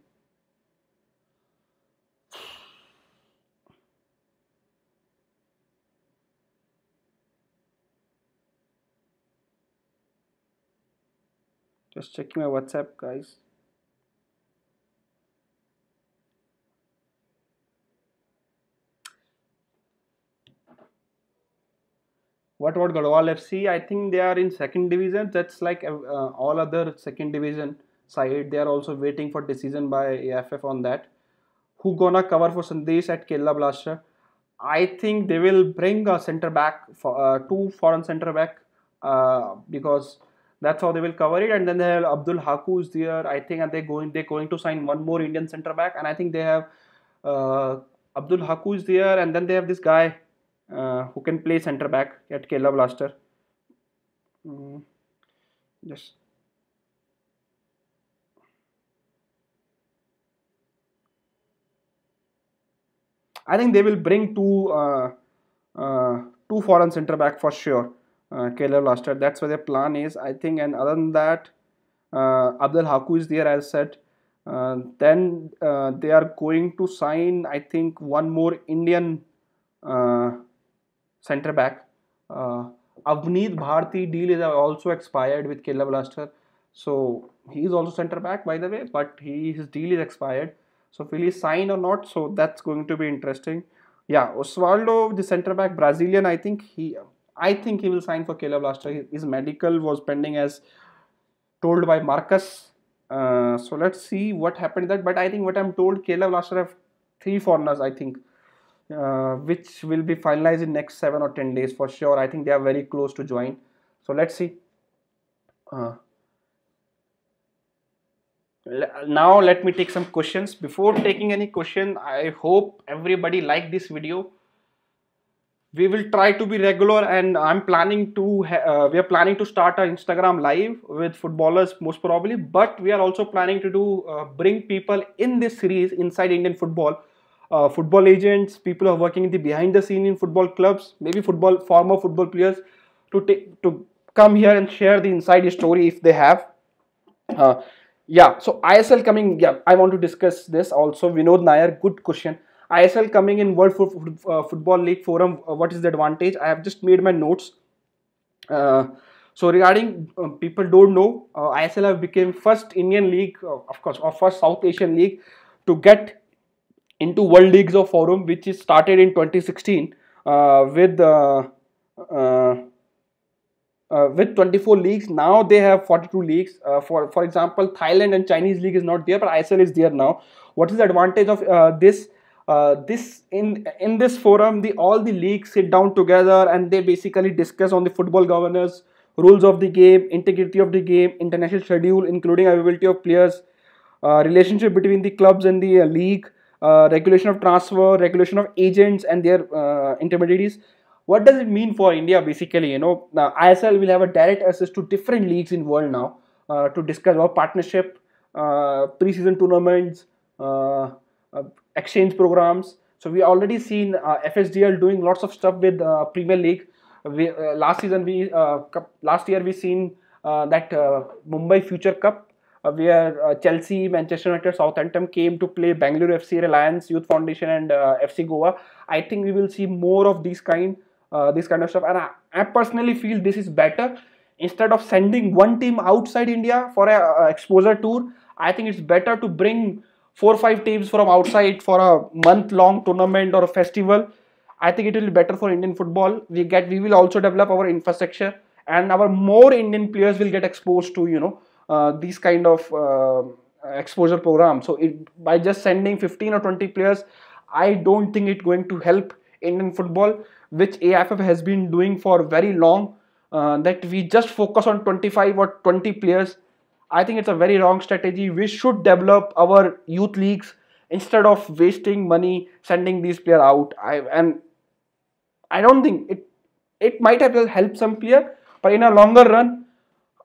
Just checking my WhatsApp, guys. what about Gadwal FC? I think they are in second division. That's like uh, uh, all other second division side. They are also waiting for decision by AFF on that. Who gonna cover for Sandesh at Kerala Blaster? I think they will bring a centre back, for, uh, two foreign centre back, uh, because that's how they will cover it. And then they have Abdul Haku is there. I think and they going they going to sign one more Indian centre back. And I think they have uh, Abdul Haku is there. And then they have this guy who can play centre back at Kerala Blaster. Mm, just I think they will bring two uh, uh, two foreign centre back for sure. Uh, Blaster. That's what their plan is, I think. And other than that, uh, Abdul Haku is there as said. Uh, then uh, they are going to sign, I think, one more Indian uh, centre back. Uh, Avneet Bharti deal is also expired with Kerala Blaster. So he is also centre back by the way, but he his deal is expired. So will he sign or not? So that's going to be interesting. Yeah, Oswaldo, the centre back Brazilian, I think he I think he will sign for Kerala Blaster. His medical was pending as told by Marcus. Uh, so let's see what happened that. But I think what I'm told, Kerala Blaster have three foreigners, I think uh, which will be finalized in next 7 or 10 days for sure I think they are very close to join so let's see uh, now let me take some questions before taking any question I hope everybody liked this video we will try to be regular and i'm planning to uh, we are planning to start our instagram live with footballers most probably but we are also planning to do uh, bring people in this series inside indian football uh, football agents, people who are working in the behind the scene in football clubs, maybe football former football players to take to come here and share the inside story if they have. Uh, yeah, so ISL coming, yeah, I want to discuss this also. Vinod Nair, good question. ISL coming in World uh, Football League Forum, uh, what is the advantage? I have just made my notes. Uh, so regarding uh, people don't know, uh, ISL have became first Indian league, uh, of course, or first South Asian league to get into World Leagues of Forum, which is started in 2016 uh, with uh, uh, uh, with 24 leagues now they have 42 leagues uh, for for example thailand and chinese league is not there but isl is there now what is the advantage of uh, this this in in this forum the all the leagues sit down together and they basically discuss on the football governance rules of the game integrity of the game international schedule including availability of players relationship between the clubs and the league uh, regulation of transfer, regulation of agents and their uh, intermediaries. What does it mean for India basically? You know, now ISL will have a direct access to different leagues in world now uh, to discuss our partnership, uh, pre-season tournaments, uh, uh, exchange programs. So we already seen FSDL doing lots of stuff with Premier League. We, last season we last year we seen that Mumbai Future Cup uh, where uh, Chelsea, Manchester United, Southampton came to play Bangalore FC, Reliance, Youth Foundation, and uh, FC Goa. I think we will see more of these kind, uh, this kind of stuff. And I, I, personally feel this is better instead of sending one team outside India for a, a uh, exposure tour. I think it's better to bring four or five teams from outside for a month-long tournament or a festival. I think it will be better for Indian football. We get, we will also develop our infrastructure, and our more Indian players will get exposed to you know uh, these kind of um, exposure program. So it, by just sending 15 or 20 players, I don't think it's going to help Indian football, which AFF has been doing for very long. Uh, that we just focus on 25 or 20 players. I think it's a very wrong strategy. We should develop our youth leagues instead of wasting money sending these players out. I and I don't think it it might have helped some player, but in a longer run,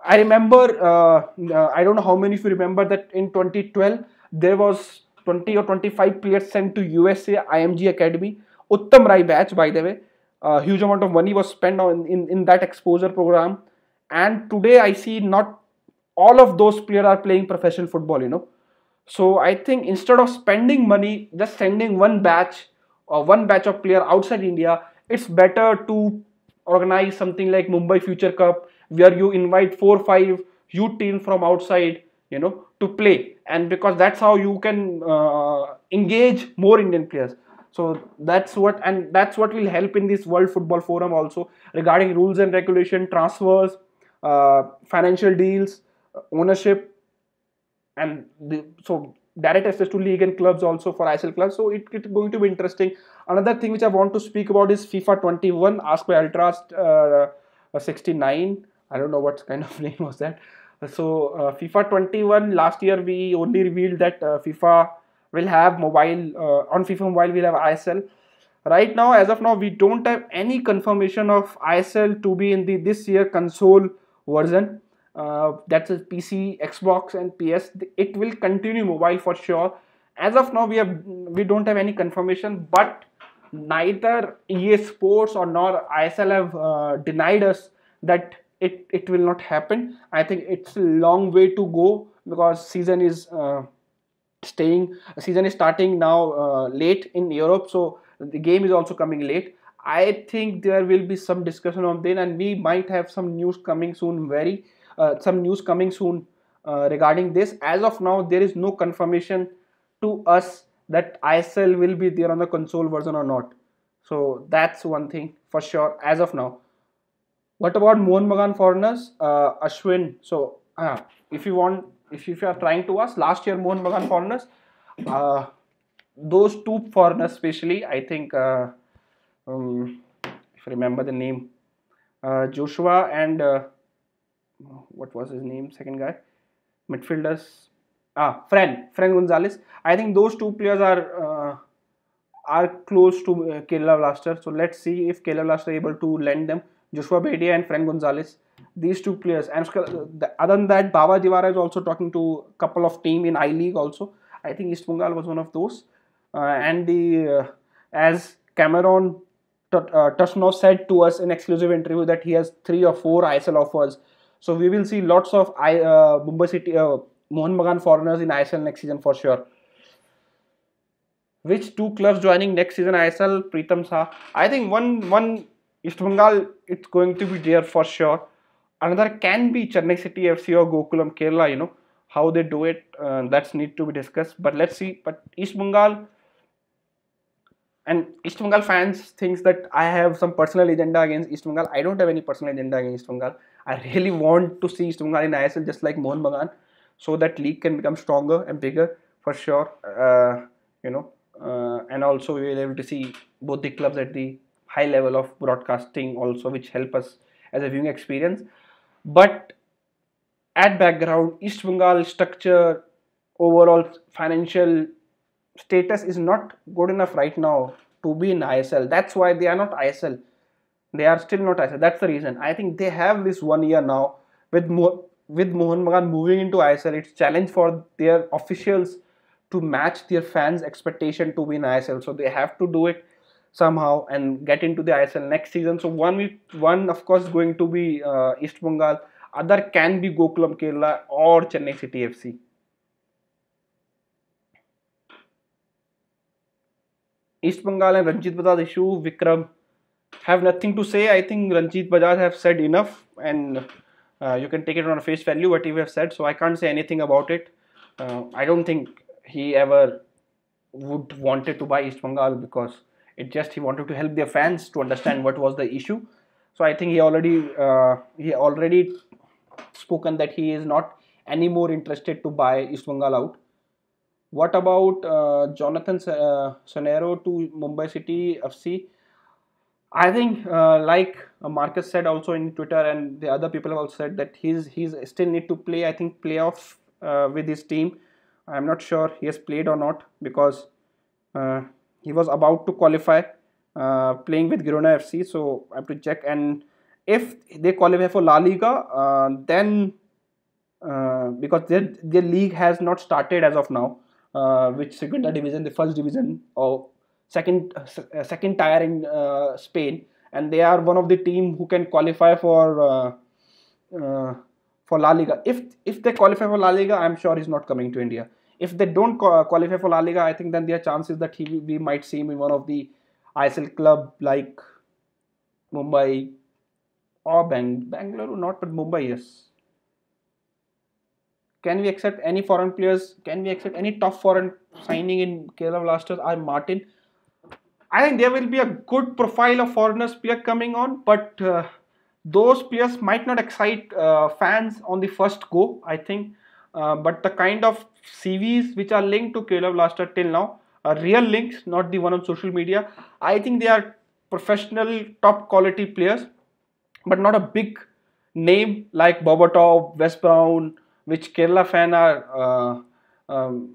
I remember, uh, uh, I don't know how many of you remember that in 2012, there was 20 or 25 players sent to USA IMG Academy. Uttam Rai batch, by the way. A uh, huge amount of money was spent on in, in that exposure program. And today I see not all of those players are playing professional football, you know. So I think instead of spending money, just sending one batch or uh, one batch of player outside India, it's better to organize something like Mumbai Future Cup where you invite four five youth teams from outside you know to play and because that's how you can uh, engage more indian players so that's what and that's what will help in this world football forum also regarding rules and regulation transfers uh, financial deals uh, ownership and the, so direct access to league and clubs also for ISL clubs. So it, it's going to be interesting. Another thing which I want to speak about is FIFA 21 Ask by Ultras uh, 69. I don't know what kind of name was that. So uh, FIFA 21 last year we only revealed that uh, FIFA will have mobile uh, on FIFA mobile we'll have ISL. Right now, as of now, we don't have any confirmation of ISL to be in the this year console version. Uh, that's a PC, Xbox, and PS. It will continue mobile for sure. As of now, we have we don't have any confirmation, but neither EA Sports or nor ISL have uh, denied us that it it will not happen i think it's a long way to go because season is uh, staying season is starting now uh, late in europe so the game is also coming late i think there will be some discussion on then, and we might have some news coming soon very uh, some news coming soon uh, regarding this as of now there is no confirmation to us that isl will be there on the console version or not so that's one thing for sure as of now what about Mohan Bagan foreigners? Uh, Ashwin. So uh, if you want, if, if you are trying to ask, last year Mohan Bagan foreigners, uh, those two foreigners especially, I think, uh, um, if remember the name, uh, Joshua and uh, what was his name, second guy, midfielders, ah, Fran, Fran Gonzalez. I think those two players are uh, are close to Kerala Blaster. So let's see if Kerala Blaster able to lend them Joshua Bedia and Frank Gonzalez. These two players. And other than that, Baba Diwara is also talking to a couple of team in I League also. I think East Bengal was one of those. Uh, and the uh, as Cameron T- uh, Tushnov said to us in exclusive interview that he has three or four ISL offers. So we will see lots of I, uh, Mumbai City, uh, Mohan Bagan foreigners in ISL next season for sure. Which two clubs joining next season ISL? Pritam Sa, I think one one East Bengal, it's going to be there for sure. Another can be Chennai City FC or Gokulam Kerala, you know, how they do it, uh, that's need to be discussed. But let's see. But East Bengal and East Bengal fans thinks that I have some personal agenda against East Bengal. I don't have any personal agenda against East Bengal. I really want to see East Bengal in ISL just like Mohan Bagan so that league can become stronger and bigger for sure. Uh, you know, uh, and also we will be able to see both the clubs at the high level of broadcasting also which help us as a viewing experience but at background east bengal structure overall financial status is not good enough right now to be in isl that's why they are not isl they are still not isl that's the reason i think they have this one year now with more with Mohan Bagan moving into ISL, it's challenge for their officials to match their fans' expectation to win ISL. So they have to do it somehow and get into the ISL next season. So one one of course going to be uh, East Bengal. Other can be Gokulam Kerala or Chennai City FC. East Bengal and Ranjit Bajaj issue, Vikram have nothing to say. I think Ranjit Bajaj have said enough and uh, you can take it on face value what you have said. So I can't say anything about it. Uh, I don't think he ever would wanted to buy East Bengal because it just he wanted to help their fans to understand what was the issue. So I think he already uh, he already spoken that he is not any more interested to buy East Bengal out. What about uh, Jonathan uh, Sonero to Mumbai City FC? I think, uh, like Marcus said also in Twitter, and the other people have also said that he's he's still need to play. I think playoff uh, with his team. I'm not sure he has played or not because uh, he was about to qualify uh, playing with Girona FC. So I have to check. And if they qualify for La Liga, uh, then uh, because their, their league has not started as of now, uh, which Segunda division, the first division or second uh, second tier in uh, Spain, and they are one of the team who can qualify for for La Liga. If if they qualify for La Liga, I'm sure he's not coming to India if they don't qualify for La Liga, I think then their chances that he we might see him in one of the ISL club like Mumbai or Bang Bangalore, not but Mumbai, yes. Can we accept any foreign players? Can we accept any top foreign signing in Kerala Blasters or Martin? I think there will be a good profile of foreigners player coming on, but uh, those players might not excite uh, fans on the first go. I think. Uh, but the kind of CVs which are linked to Kerala Blaster till now are real links, not the one on social media. I think they are professional, top quality players, but not a big name like Bobatov, West Brown, which Kerala fan are, uh, um,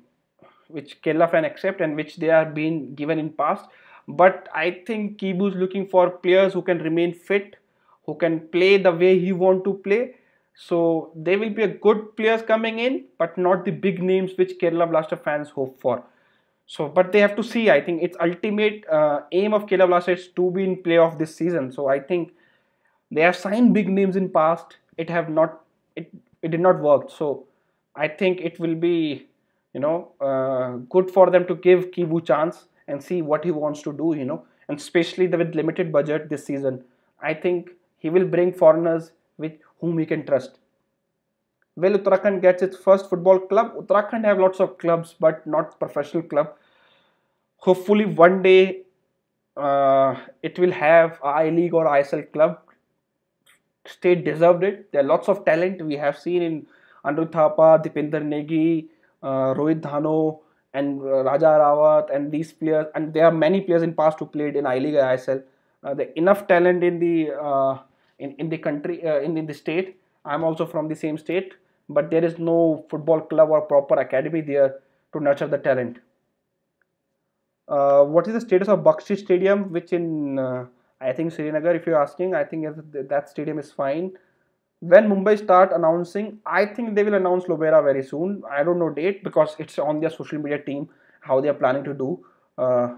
which Kerala fan accept and which they are being given in past. But I think Kibu is looking for players who can remain fit, who can play the way he want to play so there will be a good players coming in, but not the big names which Kerala Blaster fans hope for. So, but they have to see. I think its ultimate uh, aim of Kerala Blaster is to be in playoff this season. So I think they have signed big names in past. It have not. It it did not work. So I think it will be you know uh, good for them to give Kibu chance and see what he wants to do. You know, and especially with limited budget this season, I think he will bring foreigners with whom we can trust. Well, Uttarakhand gets its first football club. Uttarakhand have lots of clubs, but not professional club. Hopefully, one day uh, it will have I League or ISL club. State deserved it. There are lots of talent we have seen in Andrew Thapa, Dipinder Negi, uh, Rohit Dhano, and uh, Raja Rawat, and these players. And there are many players in past who played in I League or ISL. Uh, enough talent in the uh, in in the country uh, in, in the state i'm also from the same state but there is no football club or proper academy there to nurture the talent uh, what is the status of Bakshi Stadium, which in uh, I think Srinagar, if you're asking, I think that stadium is fine. When Mumbai start announcing, I think they will announce Lobera very soon. I don't know date because it's on their social media team how they are planning to do. Uh,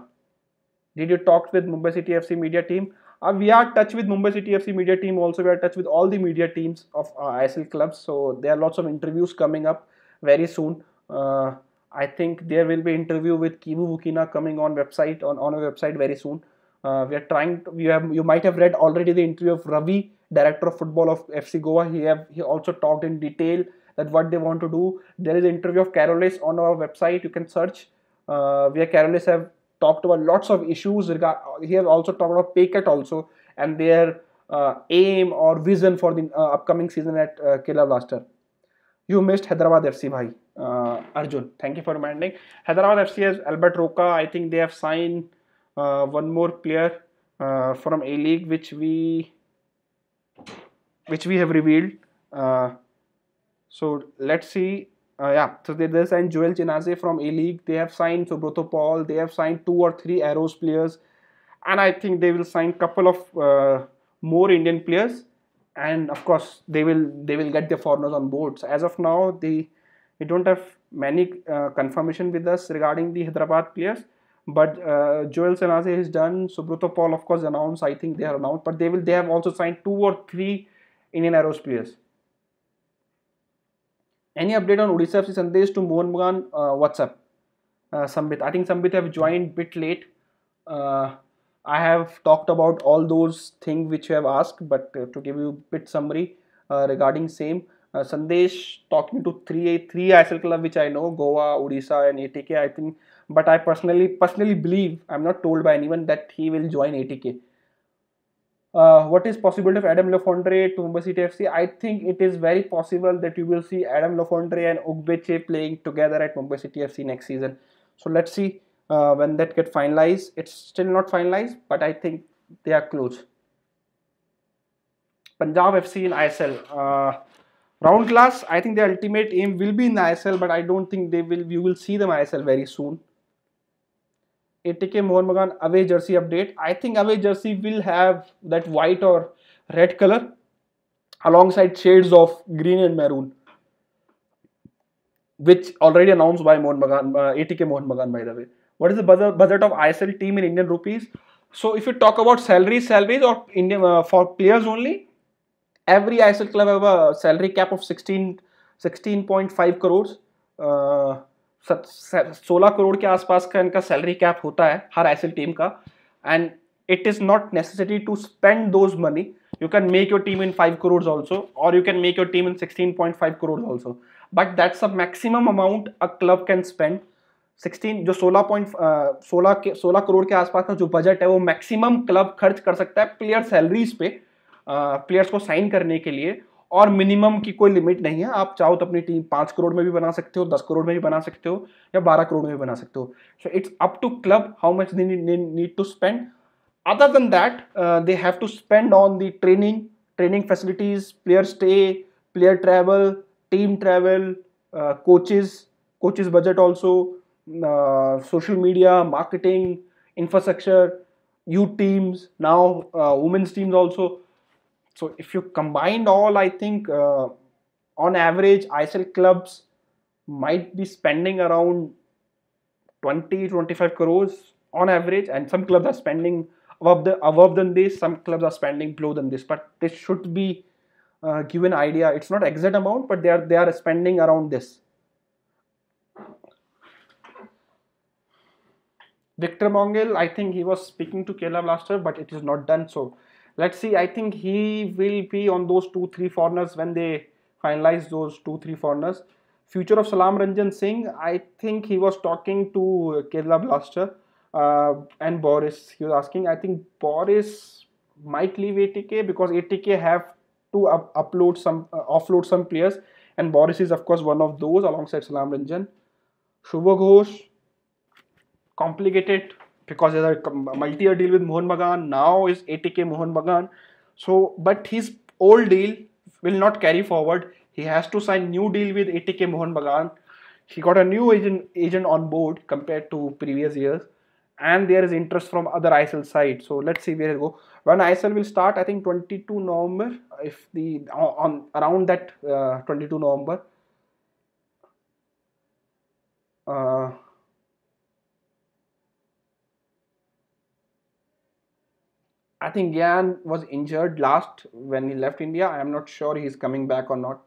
did you talk with Mumbai City FC media team? Uh, we are touch with Mumbai City FC media team also. We are touch with all the media teams of uh, ISL clubs. So there are lots of interviews coming up very soon. Uh, I think there will be interview with Kibu Vukina coming on website on, on a website very soon. Uh, we are trying. To, you have you might have read already the interview of Ravi, director of football of FC Goa. He have he also talked in detail that what they want to do. There is interview of Carolis on our website. You can search uh, are Carolis have talked about lots of issues. Regard uh, he has also talked about Paycat also and their uh, aim or vision for the uh, upcoming season at uh, Kerala Blaster. You missed Hyderabad FC, bhai. Uh, Arjun, thank you for reminding. Hyderabad FC has Albert Roca. I think they have signed uh, one more player uh, from A League, which we which we have revealed. so let's see uh, yeah, so they, they signed Joel Chinase from A League. They have signed Subroto Paul. They have signed two or three Arrows players, and I think they will sign couple of uh, more Indian players. And of course, they will they will get the foreigners on board. So as of now, they they don't have many uh, confirmation with us regarding the Hyderabad players. But uh, Joel Senase is done. Subroto Paul, of course, announced. I think they are announced, but they will they have also signed two or three Indian Arrows players. Any update on Odisha FC Sandesh to Mohan Bagan uh, WhatsApp? Uh, Sambit, I think Sambit have joined bit late. Uh, I have talked about all those things which you have asked, but uh, to give you bit summary uh, regarding same, uh, Sandesh talking to three three ISL club which I know Goa, Odisha, and ATK. I think, but I personally personally believe I'm not told by anyone that he will join ATK. Uh, what is possibility of Adam Lafondre to Mumbai City FC? I think it is very possible that you will see Adam Lafondre and Ogbeche playing together at Mumbai City FC next season. So let's see uh, when that get finalized. It's still not finalized, but I think they are close. Punjab FC in ISL. Uh, round class, I think their ultimate aim will be in ISL, but I don't think they will. You will see them ISL very soon. ATK Mohanbagan away jersey update. I think away jersey will have that white or red color alongside shades of green and maroon which already announced by Mohan Bagan, uh, ATK Mohan by the way. What is the budget of ISL team in Indian rupees? So if you talk about salaries, salaries or Indian uh, for players only, every ISL club have a salary cap of 16, 16.5 crores. Uh, सोलह करोड़ के आसपास का इनका salary cap होता है हर आई team का and it is not necessary to spend those money you can make your team in five crore also और you can make your team in sixteen point five crore also but that's a maximum amount a club can spend sixteen जो सोलह point सोलह के सोलह करोड़ के आसपास का जो बजट है वो मैक्सिमम क्लब खर्च कर सकता है प्लेयर सैलरीज पे प्लेयर्स को साइन करने के लिए और मिनिमम की कोई लिमिट नहीं है आप चाहो तो अपनी टीम पाँच करोड़ में भी बना सकते हो दस करोड़ में भी बना सकते हो या बारह करोड़ में भी बना सकते हो so it's up to club how much need to spend other than that they have to spend on the training training facilities player stay player travel team travel coaches coaches budget also social media marketing infrastructure youth teams now women's teams also So if you combined all, I think uh, on average, ISL clubs might be spending around 20 25 crores on average, and some clubs are spending above, the, above than this, some clubs are spending below than this, but this should be uh, given idea. It's not exact amount, but they are they are spending around this. Victor Mongel, I think he was speaking to Kerala Blaster, but it is not done. So let's see i think he will be on those two three foreigners when they finalize those two three foreigners future of salam ranjan singh i think he was talking to kerala blaster uh, and boris he was asking i think boris might leave atk because atk have to up upload some uh, offload some players and boris is of course one of those alongside salam ranjan shubha ghosh complicated because he had a multi-year deal with Mohan Bagan. Now is 80k Mohan Bagan. So, but his old deal will not carry forward. He has to sign new deal with 80k Mohan Bagan. He got a new agent agent on board compared to previous years, and there is interest from other ISL side. So let's see where it go. When ISL will start, I think 22 November. If the on around that uh, 22 November. Uh, I think Gyan was injured last when he left India. I am not sure he's coming back or not.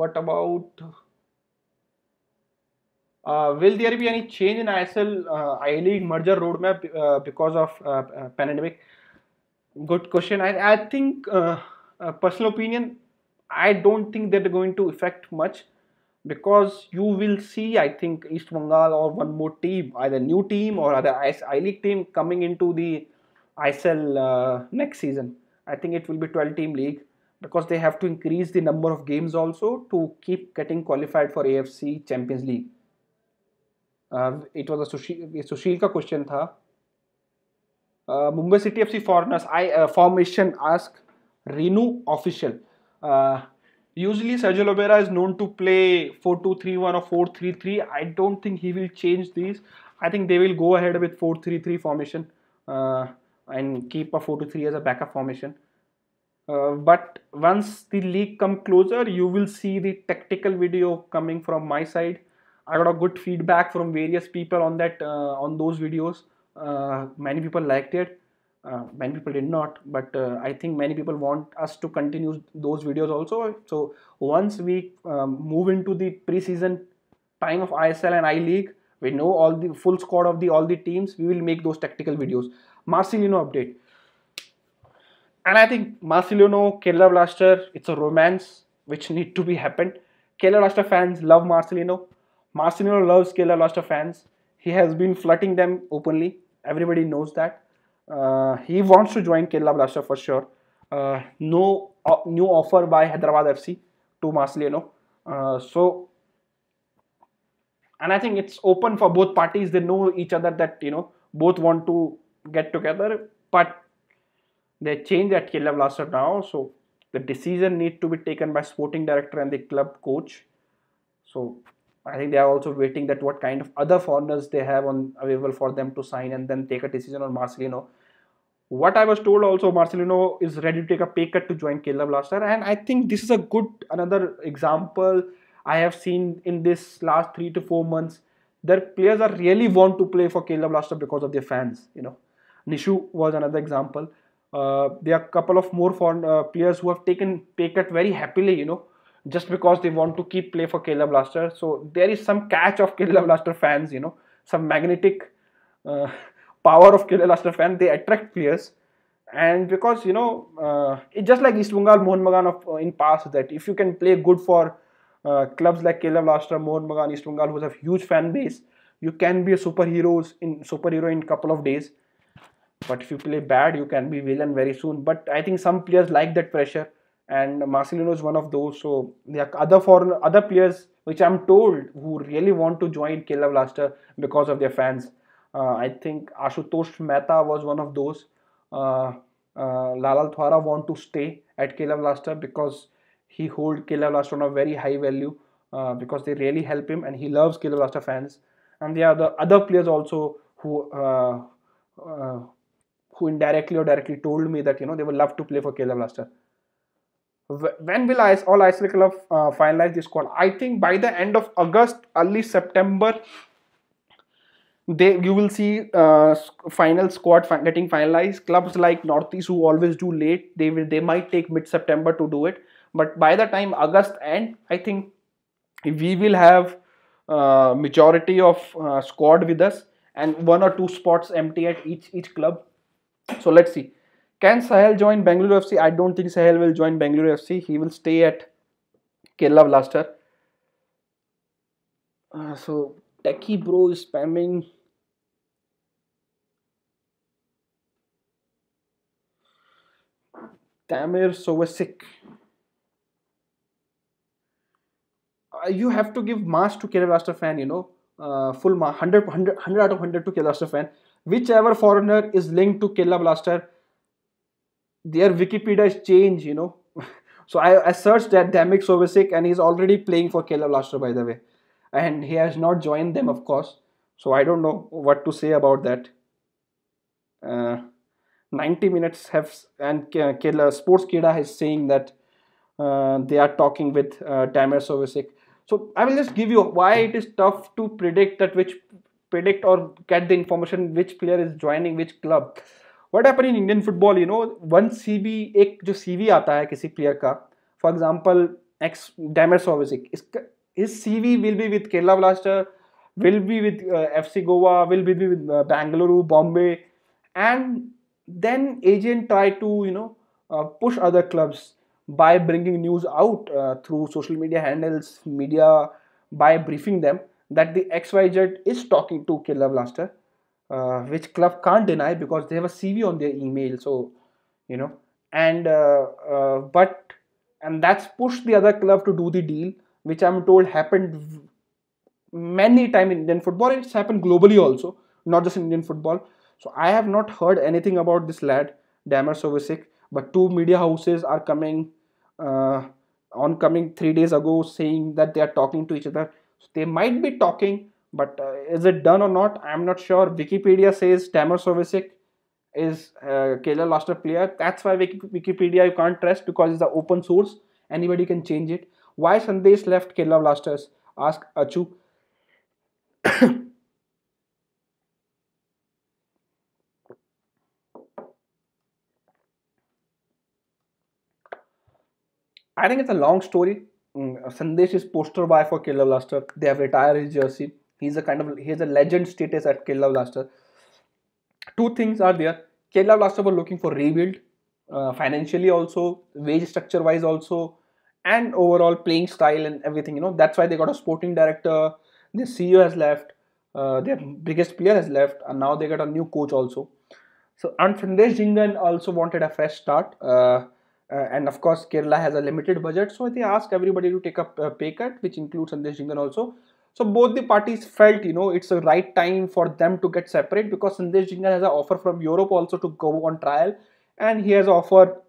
What about uh, will there be any change in ISL uh, I League merger roadmap uh, because of uh, uh, pandemic? Good question. I, I think uh, personal opinion. I don't think they're going to affect much because you will see I think East Bengal or one more team either new team or other I League team coming into the ISL uh, next season. I think it will be 12 team league because they have to increase the number of games also to keep getting qualified for AFC Champions League. Uh, it was a Sushil, Sushil ka question tha. Uh, Mumbai City FC foreigners I uh, formation ask Renu official. Uh, Usually Sergio Lobera is known to play 4-2-3-1 or 4-3-3. I don't think he will change these. I think they will go ahead with 4-3-3 formation uh, and keep a 4-2-3 as a backup formation. Uh, but once the league come closer, you will see the tactical video coming from my side. I got a good feedback from various people on that uh, on those videos. Uh, many people liked it uh, many people did not but uh, i think many people want us to continue those videos also so once we um, move into the preseason time of isl and i league we know all the full squad of the all the teams we will make those tactical videos marcelino update and i think marcelino kerala blaster it's a romance which need to be happened kerala blaster fans love marcelino marcelino loves kerala blaster fans he has been flirting them openly everybody knows that uh, he wants to join Kerala Blaster for sure. Uh, no uh, new offer by Hyderabad FC to Marcelino. so and I think it's open for both parties. They know each other that you know both want to get together, but they change at Kerala Blaster now. So the decision need to be taken by sporting director and the club coach. So I think they are also waiting that what kind of other foreigners they have on available for them to sign and then take a decision on Marcelino. What I was told also, Marcelino is ready to take a pay cut to join Kerala Blaster, and I think this is a good another example I have seen in this last three to four months. Their players are really want to play for Kerala Blaster because of their fans. You know, Nishu was another example. Uh, there are a couple of more uh, players who have taken pay cut very happily. You know, just because they want to keep play for Kerala Blaster. So there is some catch of Kerala Blaster fans. You know, some magnetic. Uh, power of Kerala Ashraf and they attract players. And because you know, uh, it's just like East Bengal, Mohun Bagan of, uh, in past that if you can play good for uh, clubs like Kerala Blaster, Mohun Bagan, East Bengal, who have huge fan base, you can be a superheroes in superhero in couple of days. But if you play bad, you can be villain very soon. But I think some players like that pressure, and Marcelino is one of those. So there are other foreign other players which I'm told who really want to join Kerala Blaster because of their fans uh, I think Ashutosh Mehta was one of those. Uh, uh, Lalal Thwara want to stay at Kela Blaster because he hold Kela Blaster on a very high value because they really help him and he loves Kela Blaster fans. And there are the other players also who uh, who indirectly or directly told me that you know they would love to play for Kela Blaster. When will I, all ISL club uh, finalize this squad? I think by the end of August, early September, they you will see uh, final squad fi getting finalized clubs like northeast who always do late they will they might take mid september to do it but by the time august end i think we will have uh, majority of uh, squad with us and one or two spots empty at each each club so let's see can sahel join bangalore fc i don't think sahel will join bangalore fc he will stay at kerala blaster uh, so techie bro is spamming Tamir Sovasik. Uh, you have to give mass to Kerala Blaster fan, you know, uh, full mark, 100, 100, 100 out of 100 to Kerala Blaster fan. Whichever foreigner is linked to Kerala Blaster, their Wikipedia is changed, you know. so I, I searched that Damik Sovasik and he's already playing for Kerala Blaster, by the way. And he has not joined them, of course. So I don't know what to say about that. Uh, 90 minutes have and Kerala Sports Keda is saying that uh, they are talking with uh, Damir Sovisic. So I will just give you why it is tough to predict that which predict or get the information which player is joining which club. What happened in Indian football, you know, one CV, एक CV आता है a player का, for example, ex Damir Sovisic, his CV will be with Kerala Blaster, will be with uh, FC Goa, will be with uh, Bangalore, Bombay, and then agent try to you know uh, push other clubs by bringing news out uh, through social media handles media by briefing them that the xyz is talking to killer blaster uh, which club can't deny because they have a cv on their email so you know and uh, uh, but and that's pushed the other club to do the deal which i'm told happened many time in indian football it's happened globally also not just in indian football so I have not heard anything about this lad Damir Sovicic, but two media houses are coming uh, on coming three days ago saying that they are talking to each other. So they might be talking, but uh, is it done or not? I'm not sure. Wikipedia says Damir Sovicic is uh, Kayla Luster player. That's why Wiki Wikipedia you can't trust because it's an open source. Anybody can change it. Why Sandesh left Kerala Blasters? Ask Achu. I think it's a long story. Mm, Sandesh is poster boy for Kerala Blaster. They have retired his jersey. He's a kind of he has a legend status at Kerala Blaster. Two things are there. Kerala Blaster were looking for rebuild uh, financially also, wage structure wise also, and overall playing style and everything. You know that's why they got a sporting director. The CEO has left. Uh, their biggest player has left, and now they got a new coach also. So and Sandesh Jingan also wanted a fresh start. Uh, uh, and of course, Kerala has a limited budget, so they ask everybody to take a, uh, pay cut, which includes Sandesh Ringan also. So both the parties felt, you know, it's a right time for them to get separate because Sandesh Jingan has an offer from Europe also to go on trial, and he has an offer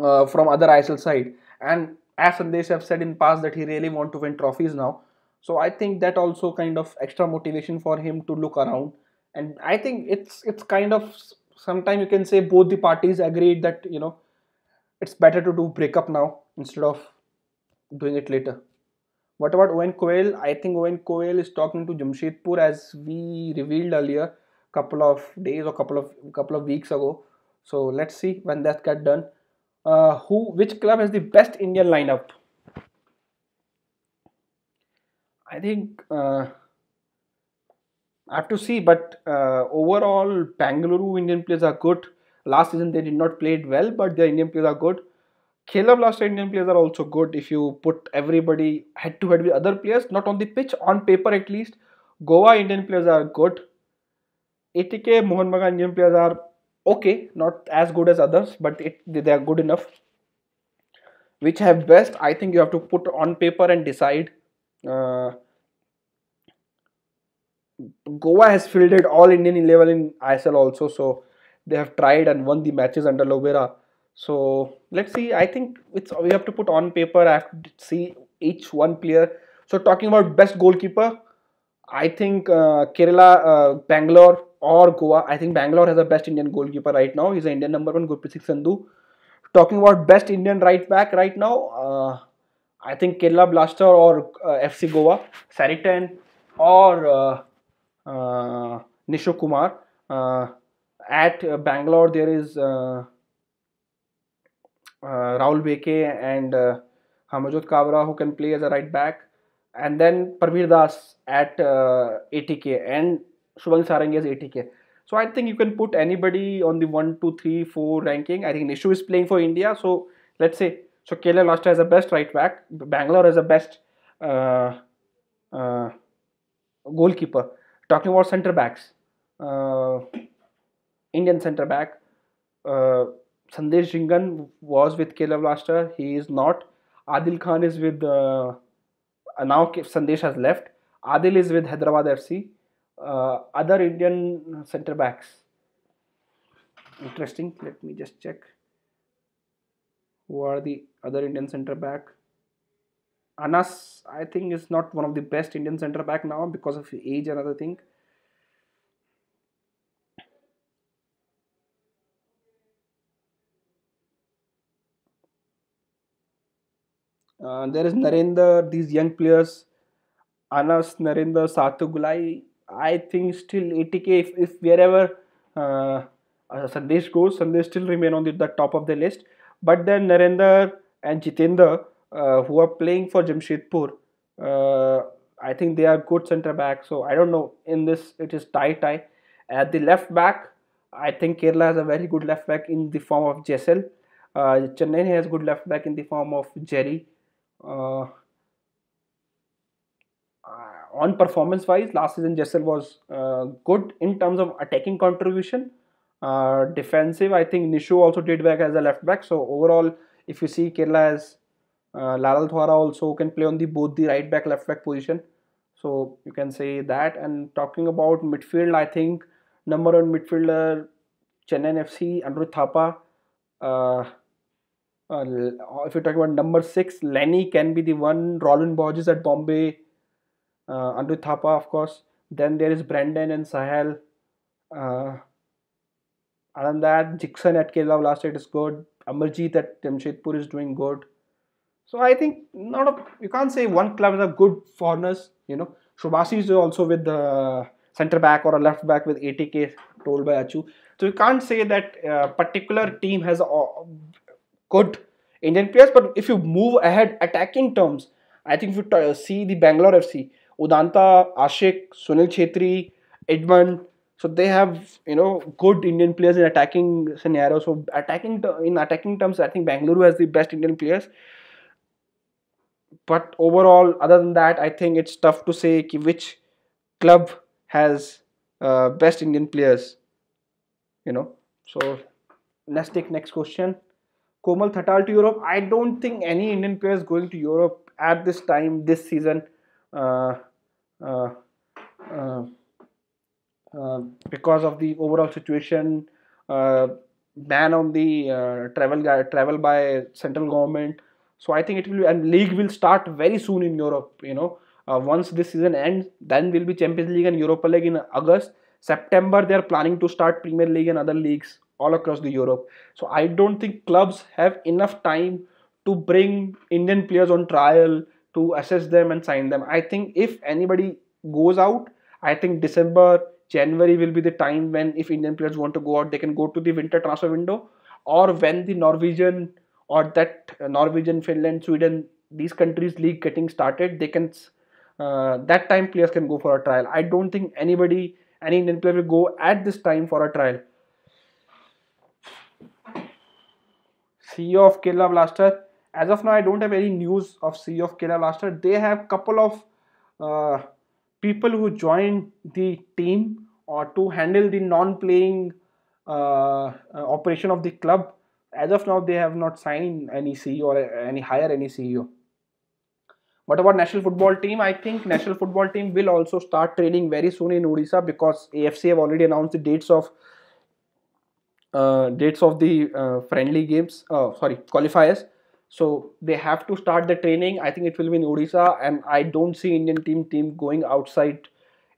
uh, from other ISIL side. And as Sandesh have said in past that he really want to win trophies now. So I think that also kind of extra motivation for him to look around. And I think it's it's kind of sometime you can say both the parties agreed that you know it's better to do breakup now instead of doing it later. What about Owen Coyle? I think Owen Coyle is talking to Jamshedpur as we revealed earlier couple of days or couple of couple of weeks ago. So let's see when that get done. Uh, who which club has the best Indian lineup? I think uh, I have to see, but uh, overall Bangalore Indian players are good. Last season they did not play it well, but their Indian players are good. Caleb last year Indian players are also good. If you put everybody head to head with other players, not on the pitch, on paper at least, Goa Indian players are good. ATK Mohan Bagan Indian players are okay, not as good as others, but it, they are good enough. Which have best, I think you have to put on paper and decide. Uh, Goa has fielded all Indian level in ISL also, so they have tried and won the matches under Lovera. So let's see. I think it's we have to put on paper. I have to see each one player. So talking about best goalkeeper, I think uh, Kerala, uh, Bangalore or Goa. I think Bangalore has the best Indian goalkeeper right now. He's the Indian number one, Gurpreet Singh Sandhu. Talking about best Indian right back right now, uh, I think Kerala Blaster or uh, FC Goa, Saritan or uh, uh, Nisho Kumar at uh, Bangalore there is uh, uh Raul Beke and uh, Hamajot Kabra who can play as a right back and then Parvir Das at uh, ATK and Shubhang Sarangi as ATK. So I think you can put anybody on the 1, 2, 3, 4 ranking. I think Nishu is playing for India. So let's say, so Kerala Lasta has the best right back. Bangalore is the best uh, goalkeeper. Talking about centre backs. Indian centre back. Uh, Sandesh Jingan was with Kerala last year. He is not. Adil Khan is with. Uh, uh now Sandesh has left. Adil is with Hyderabad FC. Uh, other Indian centre backs. Interesting. Let me just check. Who are the other Indian centre back? Anas, I think, is not one of the best Indian centre back now because of age and other thing. Uh, there is Narendra, these young players, Anas, Narendra, Satugulai. I think still ATK, if, if wherever uh, uh, Sandesh goes, Sandesh still remain on the, the top of the list. But then Narendra and Jitendra, uh, who are playing for Jamshedpur, uh, I think they are good centre back. So I don't know. In this, it is tie tie. At the left back, I think Kerala has a very good left back in the form of Jessel. Uh, Chennai has good left back in the form of Jerry uh, on performance wise last season Jessel was uh, good in terms of attacking contribution uh, defensive I think Nishu also did back as a left back so overall if you see Kerala has uh, Laral Thwara also can play on the both the right back left back position so you can say that and talking about midfield I think number one midfielder Chennai FC Andrew Thapa uh, uh, if you talk about number six, Lenny can be the one. Roland Borges at Bombay, uh, Andrew Thapa, of course. Then there is Brendan and Sahel. Uh, other than that, Dixon at Kerala last night is good. Amarjeet at Jamshedpur is doing good. So I think not a, you can't say one club is a good foreigners. You know, Shubhasi is also with the centre back or a left back with ATK. k told by Achu. So you can't say that uh, particular team has all, good Indian players. But if you move ahead attacking terms, I think if you uh, see the Bangalore FC, Udanta, Ashik, Sunil Chetri, Edmund, so they have you know good Indian players in attacking scenarios. So attacking in attacking terms, I think Bangalore has the best Indian players. But overall, other than that, I think it's tough to say which club has uh, best Indian players. You know, so let's take next question. Komal Thattal to Europe. I don't think any Indian player is going to Europe at this time this season uh, uh, uh, uh because of the overall situation, uh, ban on the uh, travel travel by central government. So I think it will be, and league will start very soon in Europe. You know, once this season ends, then will be Champions League and Europa League in August. September they are planning to start Premier League and other leagues all across the Europe. So I don't think clubs have enough time to bring Indian players on trial to assess them and sign them. I think if anybody goes out, I think December, January will be the time when if Indian players want to go out, they can go to the winter transfer window or when the Norwegian or that uh, Norwegian, Finland, Sweden, these countries league getting started, they can uh, that time players can go for a trial. I don't think anybody, any Indian player will go at this time for a trial. CEO of Kerala Blaster. As of now, I don't have any news of CEO of Kerala Blaster. They have couple of uh, people who joined the team or uh, to handle the non-playing uh, operation of the club. As of now, they have not signed any CEO or any hire any CEO. What about national football team? I think national football team will also start training very soon in Odisha because AFC have already announced the dates of uh, dates of the uh, friendly games, uh, sorry, qualifiers. So they have to start the training. I think it will be in Odisha and I don't see Indian team team going outside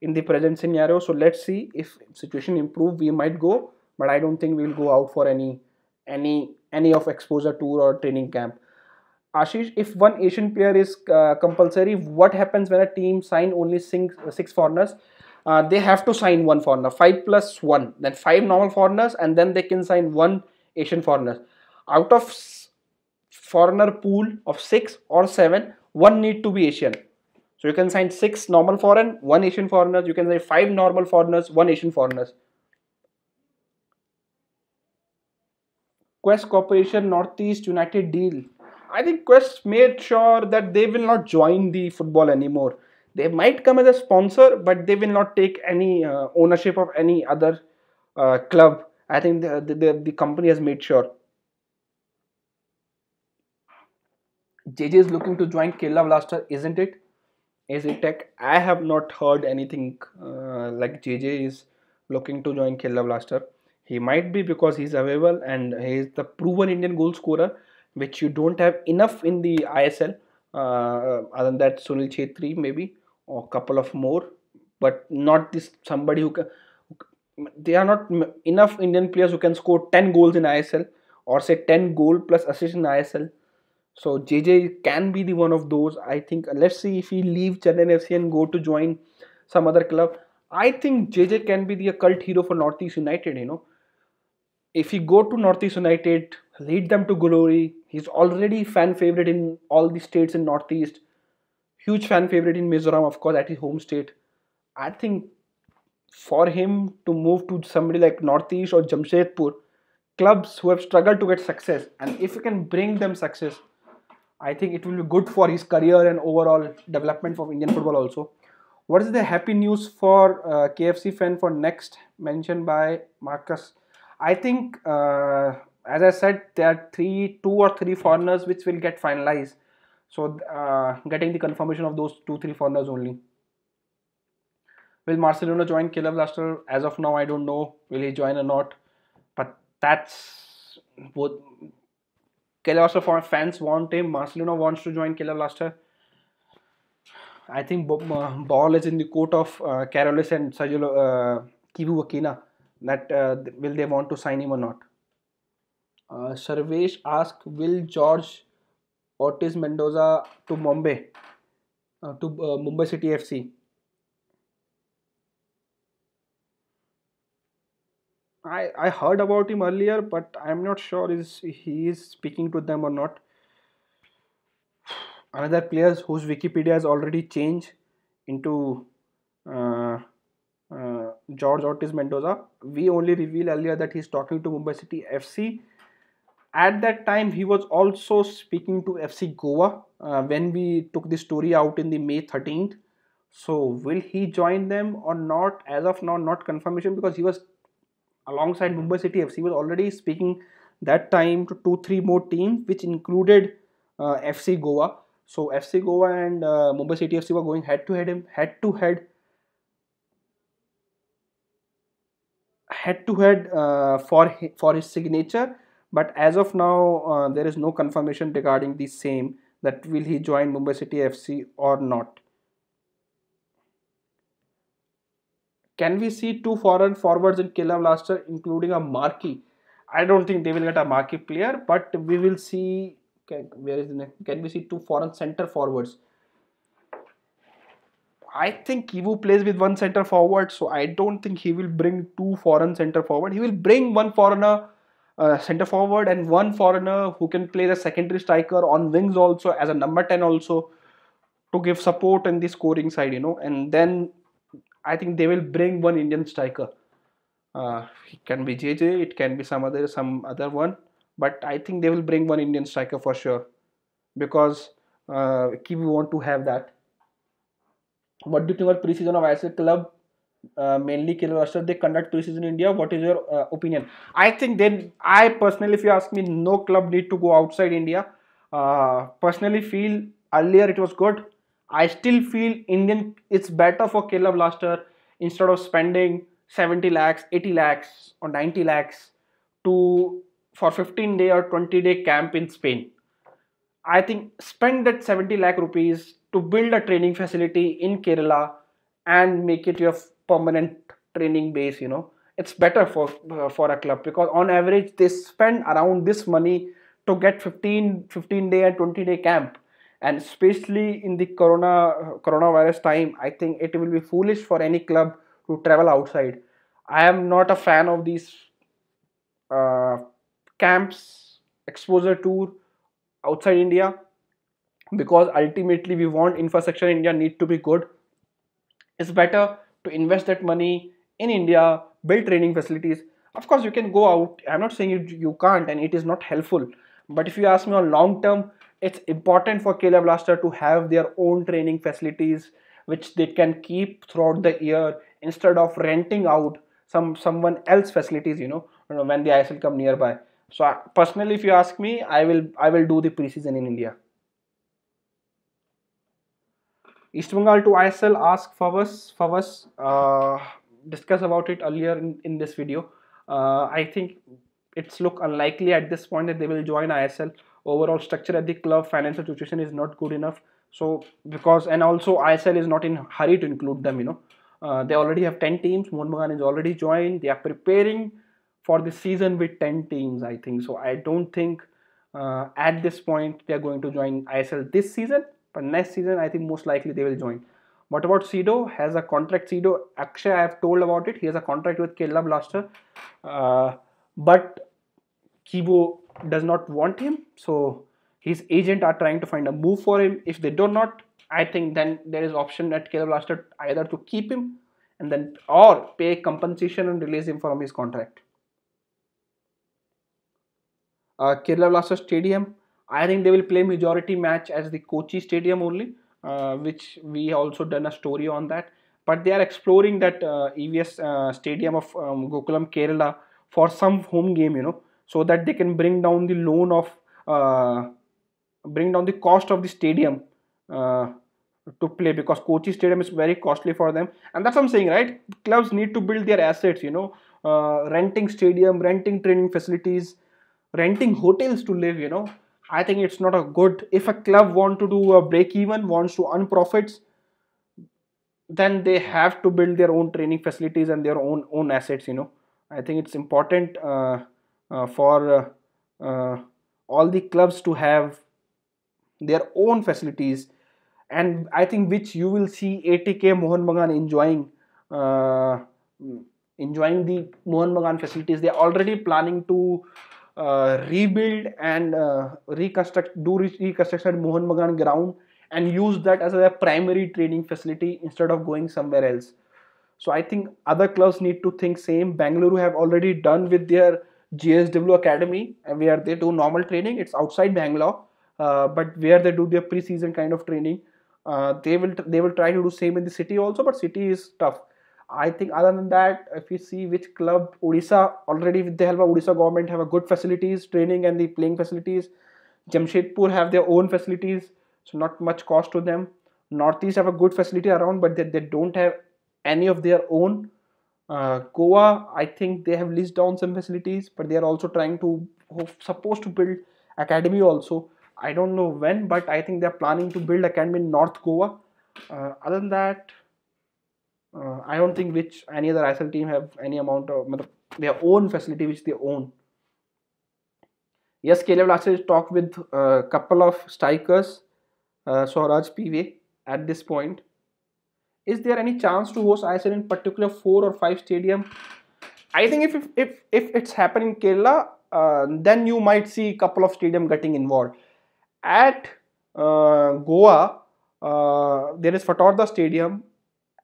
in the present scenario. So let's see if situation improve, we might go, but I don't think we will go out for any any any of exposure tour or training camp. Ashish, if one Asian player is uh, compulsory, what happens when a team sign only six, six foreigners? uh, they have to sign one foreigner 5 plus 1 then 5 normal foreigners and then they can sign one asian foreigner out of foreigner pool of 6 or 7 one need to be asian so you can sign 6 normal foreign 1 asian foreigners you can sign 5 normal foreigners 1 asian foreigners quest corporation northeast united deal i think quest made sure that they will not join the football anymore they might come as a sponsor, but they will not take any uh, ownership of any other uh, club. I think the, the, the company has made sure. JJ is looking to join Kerala Blaster, isn't it? Is it tech? I have not heard anything uh, like JJ is looking to join Kerala Blaster. He might be because he's available and he is the proven Indian goal scorer, which you don't have enough in the ISL. Uh, other than that, Sunil Chetri maybe or couple of more but not this somebody who can they are not enough Indian players who can score 10 goals in ISL or say 10 goal plus assist in ISL. So JJ can be the one of those. I think let's see if he leave Chennai FC and go to join some other club. I think JJ can be the cult hero for Northeast United. You know, if he go to Northeast United, lead them to glory. He's already fan favorite in all the states in Northeast huge fan favorite in Mizoram, of course, at his home state. I think for him to move to somebody like Northeast or Jamshedpur, clubs who have struggled to get success, and if you can bring them success, I think it will be good for his career and overall development for Indian football also. What is the happy news for uh, KFC fan for next mentioned by Marcus? I think, uh, as I said, there are three, two or three foreigners which will get finalized so uh, getting the confirmation of those two three foreigners only will Marcelino join Killer Blaster. as of now I don't know will he join or not but that's what Killer Blaster fans want him Marcelino wants to join Killer Blaster. I think uh, ball is in the court of uh, and Sajilo uh, Kibu that uh, will they want to sign him or not uh, Sarvesh asked will George Ortiz Mendoza to Mumbai, uh, to uh, Mumbai City FC. I, I heard about him earlier, but I'm not sure is he is speaking to them or not. Another player whose Wikipedia has already changed into uh, uh George Ortiz Mendoza. We only reveal earlier that he's talking to Mumbai City FC at that time he was also speaking to fc goa uh, when we took the story out in the may 13th so will he join them or not as of now not confirmation because he was alongside mumbai city fc was already speaking that time to two three more teams which included uh, fc goa so fc goa and uh, mumbai city fc were going head to head head to head head to head uh, for for his signature but as of now uh, there is no confirmation regarding the same that will he join Mumbai City FC or not. Can we see two foreign forwards in Kerala Blaster including a marquee? I don't think they will get a marquee player but we will see can, where is the next? can we see two foreign center forwards I think Kivu plays with one center forward, so I don't think he will bring two foreign center forward. He will bring one foreigner uh, center forward and one foreigner who can play the secondary striker on wings also as a number 10 also to give support in the scoring side you know and then i think they will bring one indian striker uh, it can be jj it can be some other some other one but i think they will bring one indian striker for sure because uh, we want to have that what do you think about pre-season of ISL club uh, mainly mainly Kirloskar, they conduct pre-season in India. What is your uh, opinion? I think then I personally, if you ask me, no club need to go outside India. Uh, personally, feel earlier it was good. I still feel Indian. It's better for Kerala Blaster instead of spending 70 lakhs, 80 lakhs, or 90 lakhs to for 15 day or 20 day camp in Spain. I think spend that 70 lakh rupees to build a training facility in Kerala and make it your permanent training base you know it's better for uh, for a club because on average they spend around this money to get 15 15 day and 20 day camp and especially in the corona coronavirus time i think it will be foolish for any club to travel outside i am not a fan of these uh, camps exposure tour outside india because ultimately we want infrastructure in india need to be good it's better to invest that money in India, build training facilities. Of course, you can go out. I'm not saying you, you can't and it is not helpful. But if you ask me on long term, it's important for Kela Blaster to have their own training facilities which they can keep throughout the year instead of renting out some someone else facilities, you know, when the ISL come nearby. So I, personally, if you ask me, I will I will do the preseason in India. East Bengal to ISL asked Favas. Favas uh, discussed about it earlier in, in this video. Uh, I think it's look unlikely at this point that they will join ISL. Overall structure at the club, financial situation is not good enough. So because and also ISL is not in hurry to include them. You know, uh, they already have 10 teams. Mohan is already joined. They are preparing for the season with 10 teams. I think so. I don't think uh, at this point they are going to join ISL this season. But next season, I think most likely they will join. What about Cedo? Has a contract. Cedo, actually, I have told about it. He has a contract with Kerala Blaster. Uh, but Kibo does not want him. So his agent are trying to find a move for him. If they do not, I think then there is option at Kerala Blaster either to keep him and then or pay compensation and release him from his contract. Uh, Kerala Blaster Stadium I think they will play majority match as the Kochi Stadium only, uh, which we also done a story on that. But they are exploring that uh, EVS uh, Stadium of um, Gokulam, Kerala for some home game, you know, so that they can bring down the loan of, uh, bring down the cost of the stadium uh, to play because Kochi Stadium is very costly for them. And that's what I'm saying, right? Clubs need to build their assets, you know, uh, renting stadium, renting training facilities, renting hotels to live, you know I think it's not a good. If a club want to do a break even, wants to earn profits, then they have to build their own training facilities and their own own assets. You know, I think it's important uh, uh, for uh, uh all the clubs to have their own facilities, and I think which you will see ATK Mohan Bagan enjoying. Uh, enjoying the Mohan Bagan facilities. They are already planning to uh, rebuild and uh, reconstruct do reconstruction at Mohan Bagan ground and use that as a primary training facility instead of going somewhere else. So I think other clubs need to think same. Bangalore have already done with their GSW Academy and where they do normal training. It's outside Bangalore, uh, but where they do their pre-season kind of training. Uh, they will they will try to do same in the city also, but city is tough I think other than that, if you see which club Odisha already with the help of Odisha government have a good facilities, training and the playing facilities. Jamshedpur have their own facilities, so not much cost to them. Northeast have a good facility around, but they, they don't have any of their own. Uh, Goa, I think they have leased down some facilities, but they are also trying to supposed to build academy also. I don't know when, but I think they are planning to build academy in North Goa. Uh, other than that, uh, I don't think which any other ISL team have any amount of their own facility which they own. Yes, Caleb last year talked with a couple of strikers, uh, Swaraj PV at this point. Is there any chance to host ISL in particular four or five stadium? I think if if if, if it's happening in Kerala, uh, then you might see a couple of stadium getting involved. At uh, Goa, uh, there is Fatorda Stadium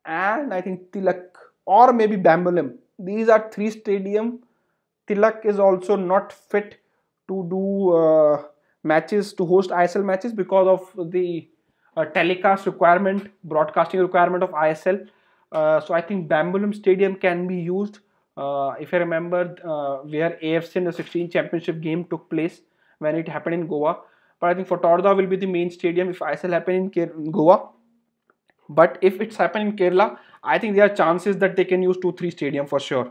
and I think Tilak or maybe Bambalim. These are three stadium. Tilak is also not fit to do uh, matches, to host ISL matches because of the uh, telecast requirement, broadcasting requirement of ISL. Uh, so I think Bambalim Stadium can be used. Uh, if I remember uh, where AFC in the 16 championship game took place when it happened in Goa. But I think for Torda will be the main stadium if ISL happen in Goa. But if it's happened in Kerala, I think there are chances that they can use 2-3 stadium for sure.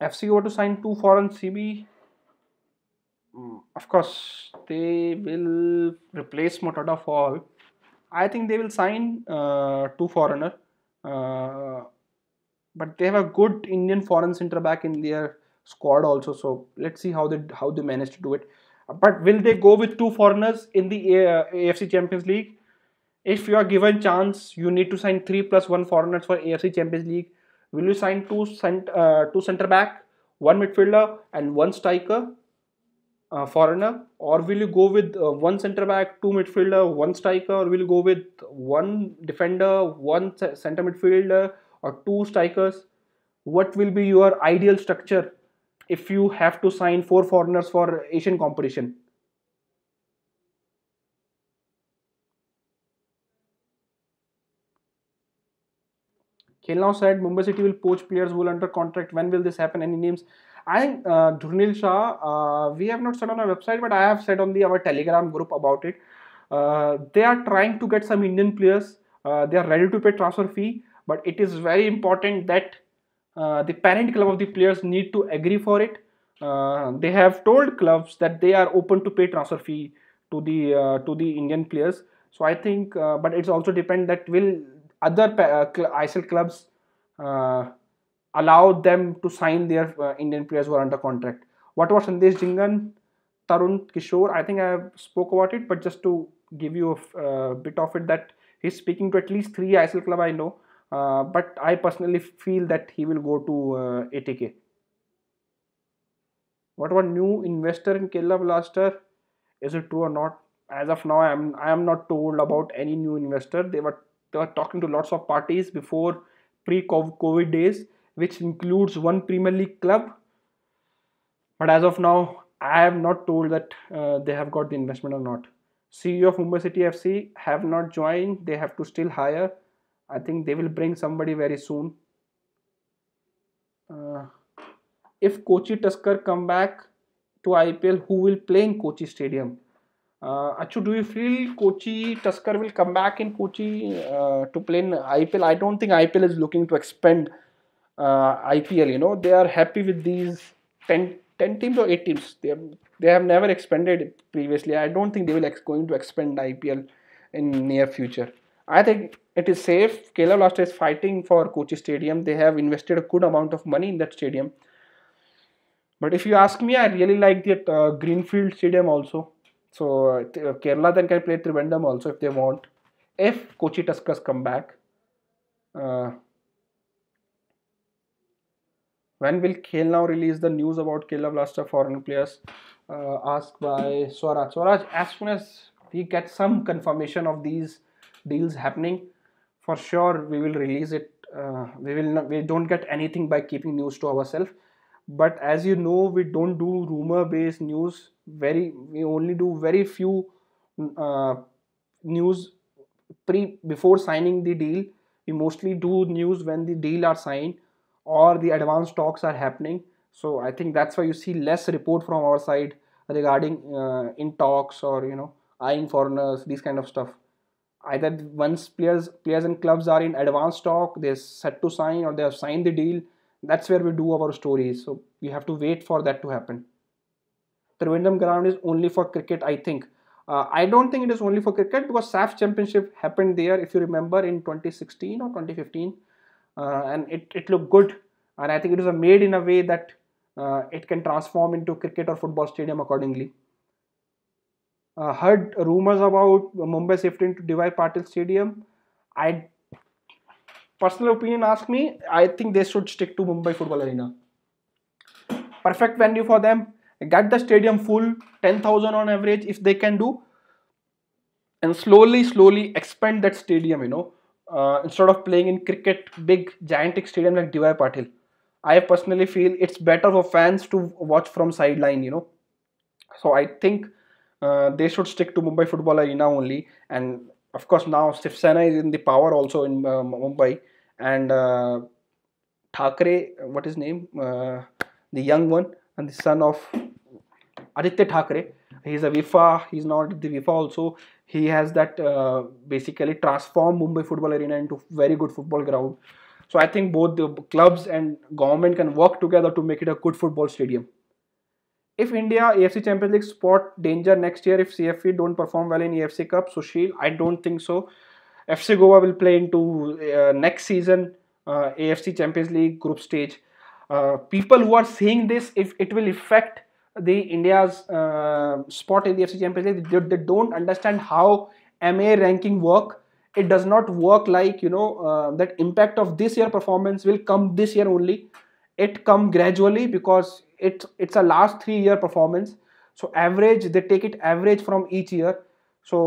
FC FCO to sign two foreign CB. Hmm, of course, they will replace Motada Fall. I think they will sign uh, two foreigner. Uh, but they have a good Indian foreign center back in their squad also. So let's see how they how they manage to do it. But will they go with two foreigners in the AFC uh, Champions League? If you are given chance, you need to sign three plus one foreigners for AFC Champions League. Will you sign two cent uh, two center back, one midfielder, and one striker? Uh, foreigner or will you go with uh, one center back two midfielder one striker or will you go with one defender one center midfielder or two strikers what will be your ideal structure if you have to sign four foreigners for asian competition Kelnau said Mumbai City will poach players who will under contract. When will this happen? Any names? I think uh, Dhurnil Shah, uh, we have not said on our website, but I have said on the our Telegram group about it. Uh, they are trying to get some Indian players. Uh, they are ready to pay transfer fee but it is very important that uh, the parent club of the players need to agree for it uh, they have told clubs that they are open to pay transfer fee to the uh, to the indian players so i think uh, but it's also depend that will other uh, cl isl clubs uh, allow them to sign their indian players who are under contract what about sandesh jingan tarun kishore i think i have spoke about it but just to give you a bit of it that he's speaking to at least three isl club i know uh, but I personally feel that he will go to uh, What about new investor in Kerala Blaster? Is it true or not? As of now, I am I am not told about any new investor. They were they were talking to lots of parties before pre-COVID days, which includes one Premier League club. But as of now, I have not told that uh, they have got the investment or not. CEO of Mumbai City FC have not joined. They have to still hire I think they will bring somebody very soon. Uh, if Kochi Tusker come back to IPL, who will play in Kochi Stadium? Uh, Achu, do you feel Kochi Tusker will come back in Kochi uh, to play in IPL? I don't think IPL is looking to expand uh, IPL. You know they are happy with these 10, 10 teams or eight teams. They have, they have never expanded previously. I don't think they will ex- going to expand IPL in near future. I think it is safe. Kerala Blasters is fighting for Kochi Stadium. They have invested a good amount of money in that stadium. But if you ask me, I really like the uh, Greenfield Stadium also. So uh, uh Kerala then can play Trivandrum also if they want. If Kochi Tuskers come back. Uh, when will Khel now release the news about Kerala Blaster foreign players? Uh, asked by Swaraj. Swaraj, as soon as we get some confirmation of these deals happening for sure we will release it uh, we will not, we don't get anything by keeping news to ourselves but as you know we don't do rumor based news very we only do very few uh, news pre before signing the deal we mostly do news when the deal are signed or the advance talks are happening so i think that's why you see less report from our side regarding uh, in talks or you know eyeing foreigners these kind of stuff either once players players and clubs are in advanced talk they're set to sign or they have signed the deal that's where we do our stories so we have to wait for that to happen Trivandrum ground is only for cricket I think uh, I don't think it is only for cricket because SAF championship happened there if you remember in 2016 or 2015 uh, and it, it looked good and I think it was made in a way that uh, it can transform into cricket or football stadium accordingly uh, heard rumors about Mumbai shifting to Devi Patil Stadium. I personal opinion ask me, I think they should stick to Mumbai Football Arena. Perfect venue for them. Get the stadium full, 10,000 on average if they can do. And slowly, slowly expand that stadium, you know. Uh, instead of playing in cricket, big, gigantic stadium like Devi Patil. I personally feel it's better for fans to watch from sideline, you know. So I think uh, they should stick to Mumbai Football Arena only. And of course, now Shiv Sena is in the power also in uh, Mumbai. And uh, Thakre, what is name? Uh, the young one and the son of Aditya Thakre. He's a Vifa. He's now the Vifa also. He has that uh, basically transformed Mumbai Football Arena into very good football ground. So I think both the clubs and government can work together to make it a good football stadium if India AFC Champions League spot danger next year if CFE don't perform well in AFC Cup, Sushil, I don't think so. FC Goa will play into uh, next season uh, AFC Champions League group stage. Uh, people who are seeing this, if it will affect the India's uh, spot in the AFC Champions League, they, they, don't understand how MA ranking work. It does not work like you know uh, that impact of this year performance will come this year only. It come gradually because it's it's a last three year performance so average they take it average from each year so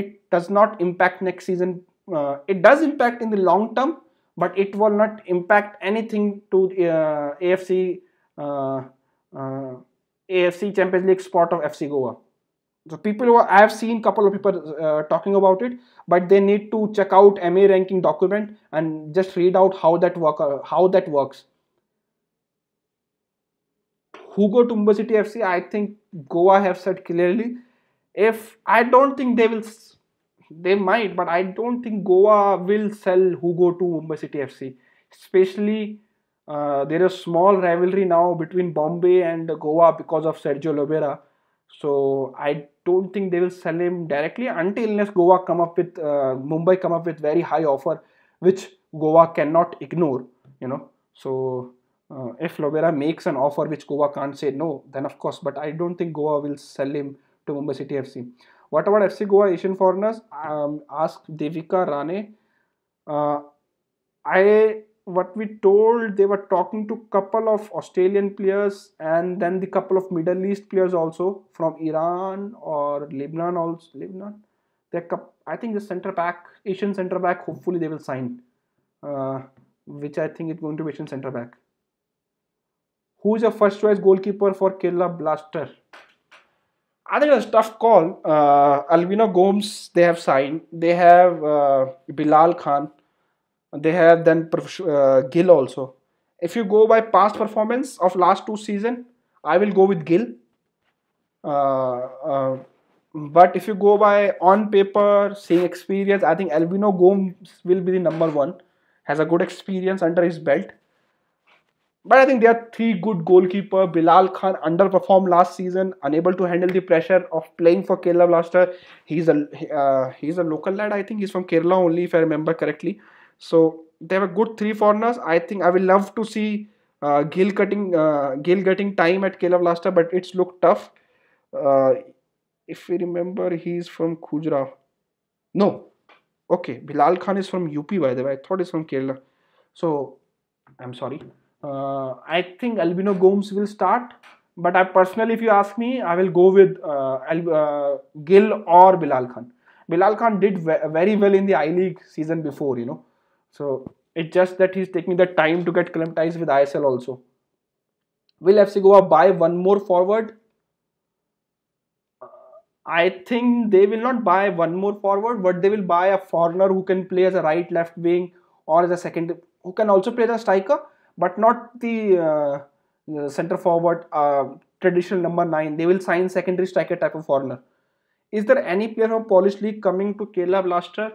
it does not impact next season uh, it does impact in the long term but it will not impact anything to uh, afc uh, uh afc champions league spot of fc goa so people who are, i have seen couple of people uh, talking about it but they need to check out ma ranking document and just read out how that work how that works who go to Mumbai City FC, I think Goa have said clearly. If I don't think they will, they might, but I don't think Goa will sell Hugo to Mumbai City FC. Especially uh, there is small rivalry now between Bombay and Goa because of Sergio Lobera. So I don't think they will sell him directly until unless Goa come up with uh, Mumbai come up with very high offer, which Goa cannot ignore. You know, so uh, if Lovera makes an offer which Goa can't say no, then of course, but I don't think Goa will sell him to Mumbai City FC. What about FC Goa Asian foreigners? Um, ask Devika Rane. Uh, I what we told they were talking to couple of Australian players and then the couple of Middle East players also from Iran or Lebanon also Lebanon. they I think the center back Asian center back. Hopefully they will sign, uh, which I think is going to be Asian center back who is a first choice goalkeeper for Kerala Blaster. I think it's a tough call. Uh, Alvino Gomes, they have signed. They have uh, Bilal Khan. They have then uh, Gill also. If you go by past performance of last two season, I will go with Gill. Uh, uh, but if you go by on paper, seeing experience, I think Albino Gomes will be the number one. Has a good experience under his belt. But I think they are three good goalkeeper. Bilal Khan underperformed last season, unable to handle the pressure of playing for Kerala Blaster. He's a uh, he's a local lad. I think he's from Kerala only, if I remember correctly. So they have a good three foreigners. I think I will love to see uh, Gil cutting uh, Gil getting time at Kerala Blaster, but it's looked tough. Uh, if we remember, he's from Kujra. No, okay, Bilal Khan is from UP by the way. I thought he's from Kerala. So I'm sorry uh, I think Albino Gomes will start. But I personally, if you ask me, I will go with uh, uh Gill or Bilal Khan. Bilal Khan did very well in the I League season before, you know. So it's just that he's taking the time to get climatized with ISL also. Will FC Goa buy one more forward? Uh, I think they will not buy one more forward, but they will buy a foreigner who can play as a right left wing or as a second, who can also play as a striker but not the uh, uh, center forward uh, traditional number 9 they will sign secondary striker type of foreigner is there any player from polish league coming to kerala blaster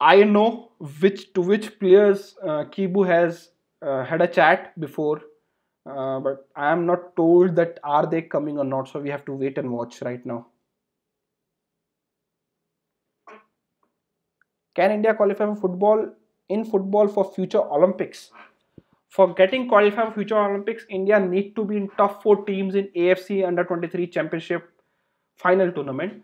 i know which to which players uh, kibu has uh, had a chat before uh, but i am not told that are they coming or not so we have to wait and watch right now can india qualify for football in football for future Olympics. For getting qualified for future Olympics, India need to be in top four teams in AFC Under 23 Championship final tournament.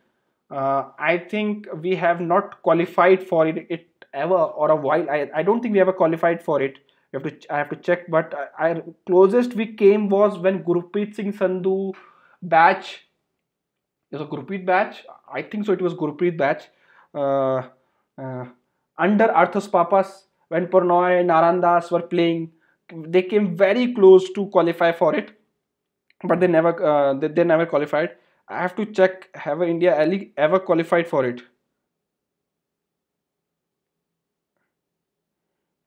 Uh, I think we have not qualified for it, it ever or a while. I, I don't think we ever qualified for it. We have to I have to check, but I, I closest we came was when Gurpreet Singh Sandhu batch. It was a Gurpreet batch. I think so. It was Gurpreet batch. Uh, uh, under Arthas Papas when Purnoy and Arandas were playing. They came very close to qualify for it, but they never uh, they, they never qualified. I have to check have India ever qualified for it.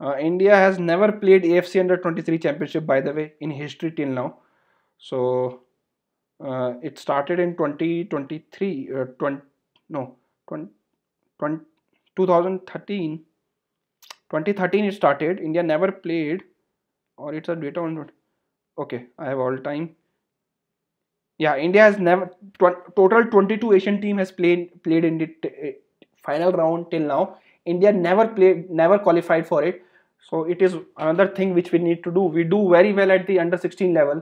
Uh, India has never played AFC Under 23 Championship, by the way, in history till now. So uh, it started in 2023, uh, 20, no, 20, 20, 2013 2013 it started india never played or it's a data on okay i have all time yeah india has never tw total 22 asian team has played played in the eh, final round till now india never played never qualified for it so it is another thing which we need to do we do very well at the under 16 level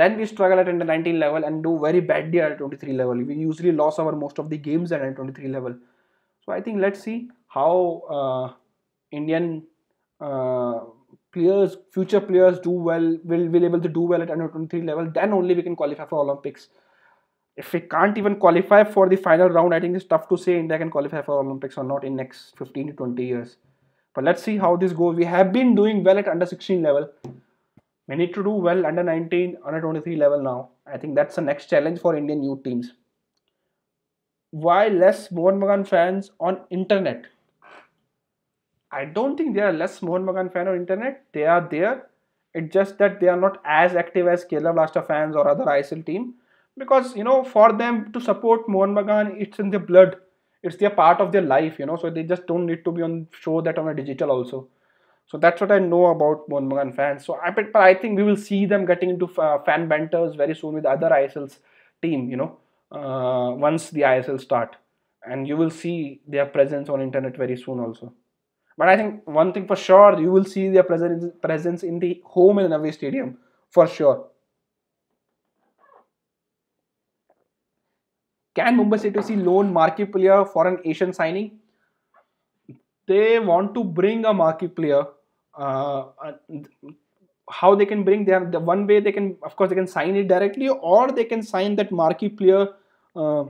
then we struggle at under 19 level and do very badly at 23 level we usually lose our most of the games at under 23 level so I think let's see how uh, Indian uh, players, future players do well, will, will able to do well at under 23 level, then only we can qualify for Olympics. If we can't even qualify for the final round, I think it's tough to say India can qualify for Olympics or not in next 15 to 20 years. But let's see how this goes. We have been doing well at under 16 level. We need to do well under 19, under 23 level now. I think that's the next challenge for Indian youth teams why less Mohan Bagan fans on internet? I don't think there are less Mohan Bagan fan on internet. They are there. It's just that they are not as active as Kerala Blaster fans or other ISL team because you know for them to support Mohan Bagan, it's in their blood. It's their part of their life, you know. So they just don't need to be on show that on a digital also. So that's what I know about Mohan Bagan fans. So I but I think we will see them getting into uh, fan banters very soon with other ISLs team, you know uh, once the ISL start and you will see their presence on internet very soon also but I think one thing for sure you will see their presence presence in the home and away stadium for sure can Mumbai City see loan marquee player for an Asian signing they want to bring a marquee player uh, how they can bring them? the one way they can of course they can sign it directly or they can sign that marquee player uh,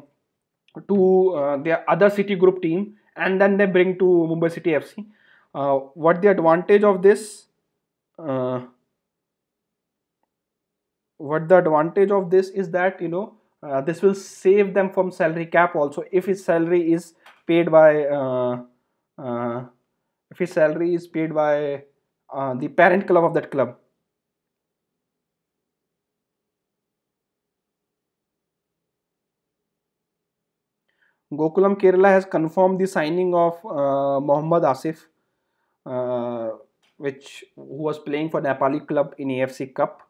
to uh, their other city group team and then they bring to Mumbai City FC. Uh, what the advantage of this? what the advantage of this is that you know uh, this will save them from salary cap also if his salary is paid by uh, uh, if his salary is paid by the parent club of that club Gokulam Kerala has confirmed the signing of uh, Mohammad Asif, uh, which who was playing for Nepali club in AFC Cup.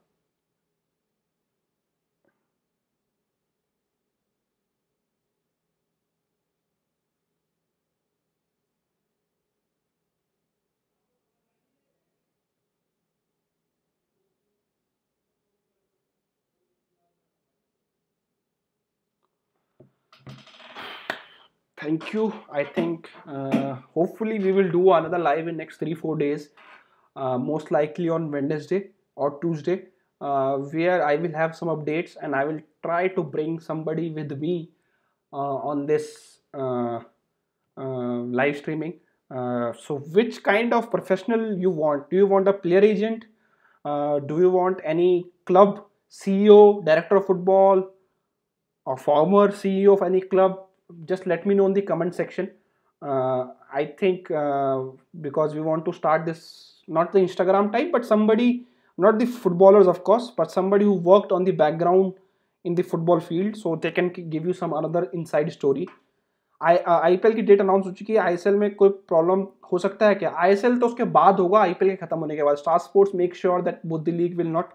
thank you i think uh, hopefully we will do another live in next three four days uh, most likely on wednesday or tuesday uh, where i will have some updates and i will try to bring somebody with me uh, on this uh, uh, live streaming so which kind of professional you want do you want a player agent do you want any club ceo director of football or former ceo of any club just let me know in the comment section uh, i think uh, because we want to start this not the instagram type but somebody not the footballers of course but somebody who worked on the background in the football field so they can give you some another inside story I P L की date announce हो चुकी है आई में कोई problem हो सकता है क्या आई तो उसके बाद होगा आई के खत्म होने के बाद Star Sports make sure that both the league will not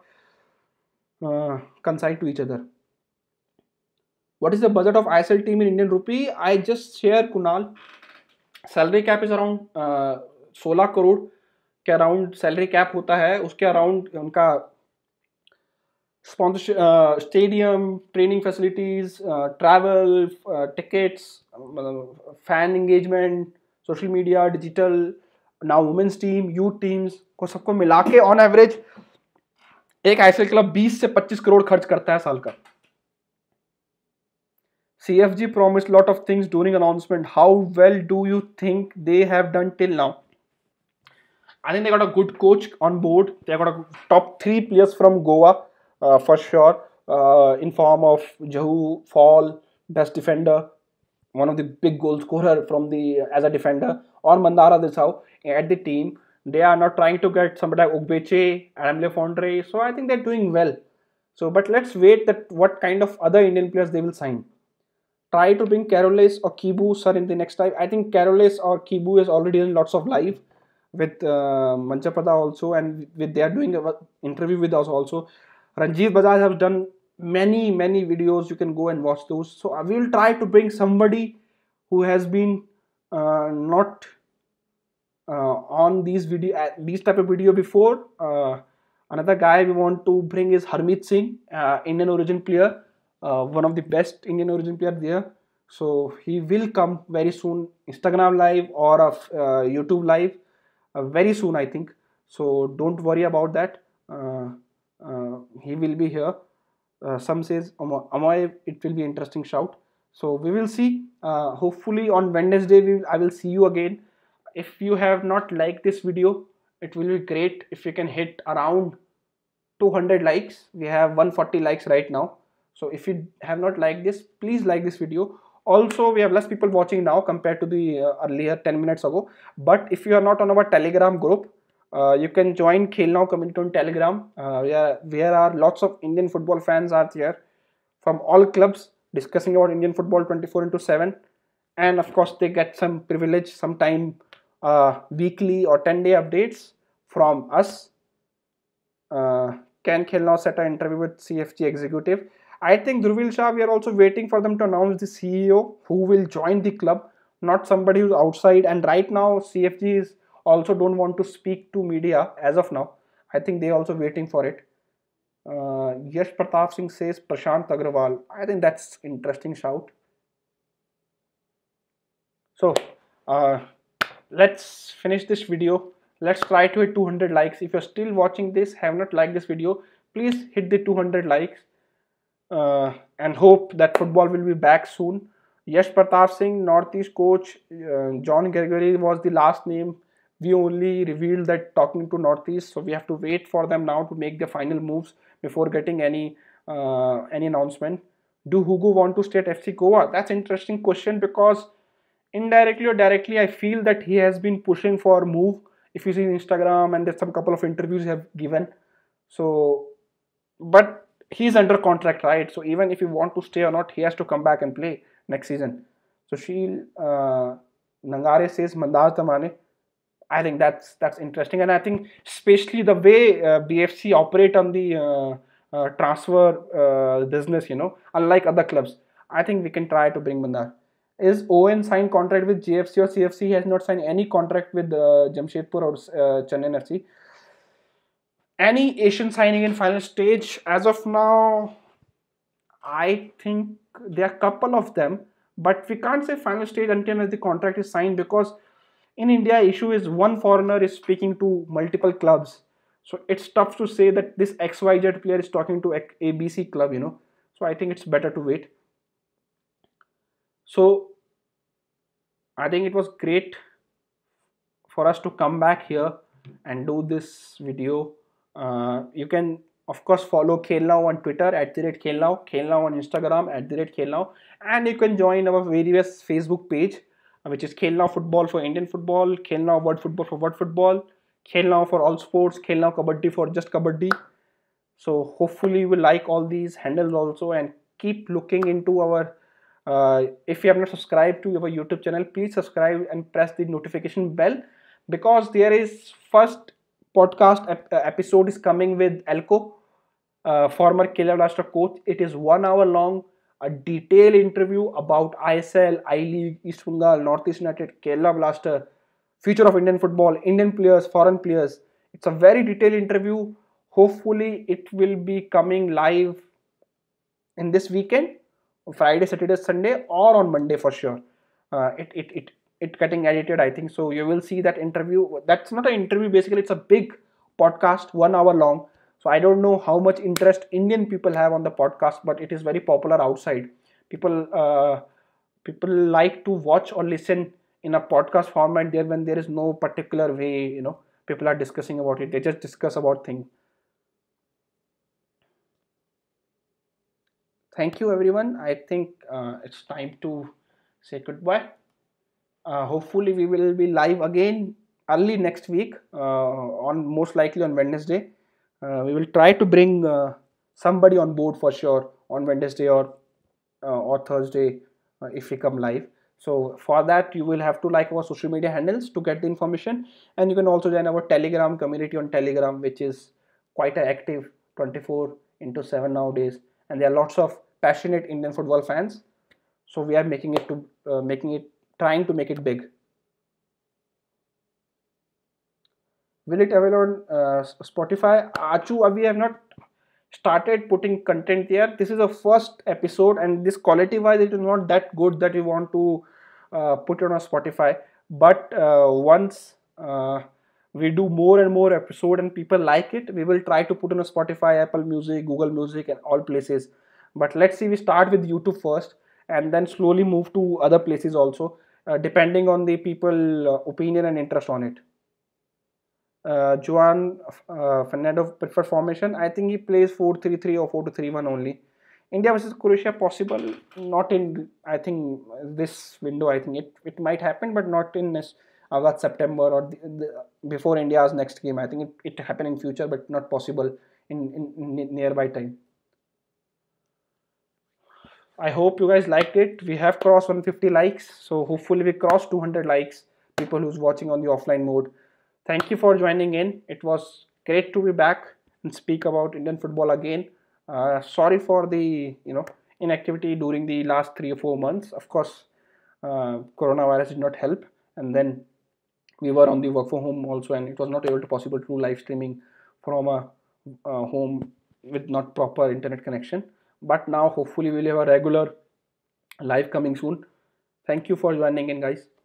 coincide to each other What is the budget of ISL team in Indian rupee? I just share Kunal. Salary cap is around uh, 16 crore के around salary cap होता है उसके around उनका sponsorship stadium training facilities travel tickets fan engagement social media digital now women's team youth teams को सबको मिला के on average एक आईसीएल क्लब 20 से 25 करोड़ खर्च करता है साल का CFG promised lot of things during announcement. How well do you think they have done till now? I think they got a good coach on board. They got a top three players from Goa uh, for sure, uh, in form of Jahu, Fall, best defender, one of the big goal scorer from the as a defender, or Mandara Desau at the team. They are not trying to get somebody like Ogbeche, Adam Lefondre. So I think they're doing well. So, but let's wait that what kind of other Indian players they will sign try to bring Carolis or Kibu sir in the next time. I think Carolis or Kibu is already in lots of live with uh, Manchapada also and with they are doing an interview with us also. Ranjit Bajaj has done many many videos you can go and watch those. So I uh, will try to bring somebody who has been uh, not uh, on these video uh, these type of video before. Uh, another guy we want to bring is Harmit Singh, Indian origin player uh, one of the best Indian origin player there. So he will come very soon, Instagram live or of uh, uh, YouTube live, uh, very soon I think. So don't worry about that. Uh, uh, he will be here. some says Amoy, it will be interesting shout. So we will see. hopefully on Wednesday we will, I will see you again. If you have not liked this video, it will be great if you can hit around 200 likes. We have 140 likes right now so if you have not liked this please like this video also we have less people watching now compared to the uh, earlier 10 minutes ago but if you are not on our telegram group uh, you can join Khel Now community on Telegram uh, where, where are lots of Indian football fans are here from all clubs discussing about Indian football 24 into 7 and of course they get some privilege sometime uh, weekly or 10 day updates from us. Uh, can Khel Now set an interview with CFG executive I think Dhurvil Shah, we are also waiting for them to announce the CEO who will join the club, not somebody who's outside. And right now, CFGs also don't want to speak to media as of now. I think they're also waiting for it. Uh, Yash Pratap Singh says Prashant Agrawal. I think that's interesting shout. So, uh, let's finish this video. Let's try to hit 200 likes. If you're still watching this, have not liked this video, please hit the 200 likes uh, and hope that football will be back soon. Yes, Pratap Singh, Northeast coach uh, John Gregory was the last name. We only revealed that talking to Northeast, so we have to wait for them now to make the final moves before getting any uh, any announcement. Do Hugo want to stay at FC Goa? That's interesting question because indirectly or directly, I feel that he has been pushing for move. If you see Instagram and there's some couple of interviews he have given, so but he's under contract, right? So even if he want to stay or not, he has to come back and play next season. So Sheil uh, Nangare says Mandar Tamane. I think that's that's interesting, and I think especially the way uh, BFC operate on the uh, uh transfer uh, business, you know, unlike other clubs, I think we can try to bring Mandar. Is Owen signed contract with JFC or CFC? He has not signed any contract with uh, Jamshedpur or Chennai FC. Any Asian signing in final stage as of now? I think there are a couple of them, but we can't say final stage until the contract is signed because in India issue is one foreigner is speaking to multiple clubs. So it's tough to say that this XYZ player is talking to ABC club, you know. So I think it's better to wait. So I think it was great for us to come back here and do this video uh, you can of course follow Khel Now on Twitter at the rate Khel Now, Now on Instagram at the rate Khel Now, and you can join our various Facebook page, uh, which is Khel Now Football for Indian football, Khel Now World Football for World Football, Khel Now for all sports, Khel Now Kabaddi for just Kabaddi. So hopefully you will like all these handles also and keep looking into our. Uh, if you have not subscribed to our YouTube channel, please subscribe and press the notification bell because there is first podcast ep uh, episode is coming with Elko, uh, former Kerala Blaster coach. It is one hour long, a detailed interview about ISL, I League, East Bengal, Northeast United, Kerala Blaster, future of Indian football, Indian players, foreign players. It's a very detailed interview. Hopefully, it will be coming live in this weekend, Friday, Saturday, Sunday, or on Monday for sure. Uh, it, it, it it getting edited i think so you will see that interview that's not an interview basically it's a big podcast one hour long so i don't know how much interest indian people have on the podcast but it is very popular outside people uh, people like to watch or listen in a podcast format there when there is no particular way you know people are discussing about it they just discuss about things thank you everyone i think uh, it's time to say goodbye uh, hopefully we will be live again early next week uh, on most likely on wednesday uh, we will try to bring somebody on board for sure on wednesday or or thursday if we come live so for that you will have to like our social media handles to get the information and you can also join our telegram community on telegram which is quite active 24 into 7 nowadays and there are lots of passionate indian football fans so we are making it to uh, making it trying to make it big. Will it avail on uh, Spotify? Achu, uh, we have not started putting content there. This is a first episode and this quality wise it is not that good that we want to uh, put it on Spotify. But uh, once uh, we do more and more episode and people like it, we will try to put on a Spotify, Apple Music, Google Music and all places. But let's see, we start with YouTube first and then slowly move to other places also uh, depending on the people uh, opinion and interest on it. Uh, Juan uh, Fernando preferred formation. I think he plays 4-3-3 or 4-3-1 only. India versus Croatia possible, not in I think this window. I think it it might happen, but not in this August September or the, the, before India's next game. I think it it happen in future, but not possible in, in, in nearby time. I hope you guys liked it. We have crossed 150 likes. So hopefully we cross 200 likes. People who's watching on the offline mode. Thank you for joining in. It was great to be back and speak about Indian football again. Uh, sorry for the you know inactivity during the last three or four months. Of course, uh, coronavirus did not help, and then we were on the work from home also, and it was not able to possible to do live streaming from a, a home with not proper internet connection but now hopefully we'll have a regular live coming soon thank you for joining in guys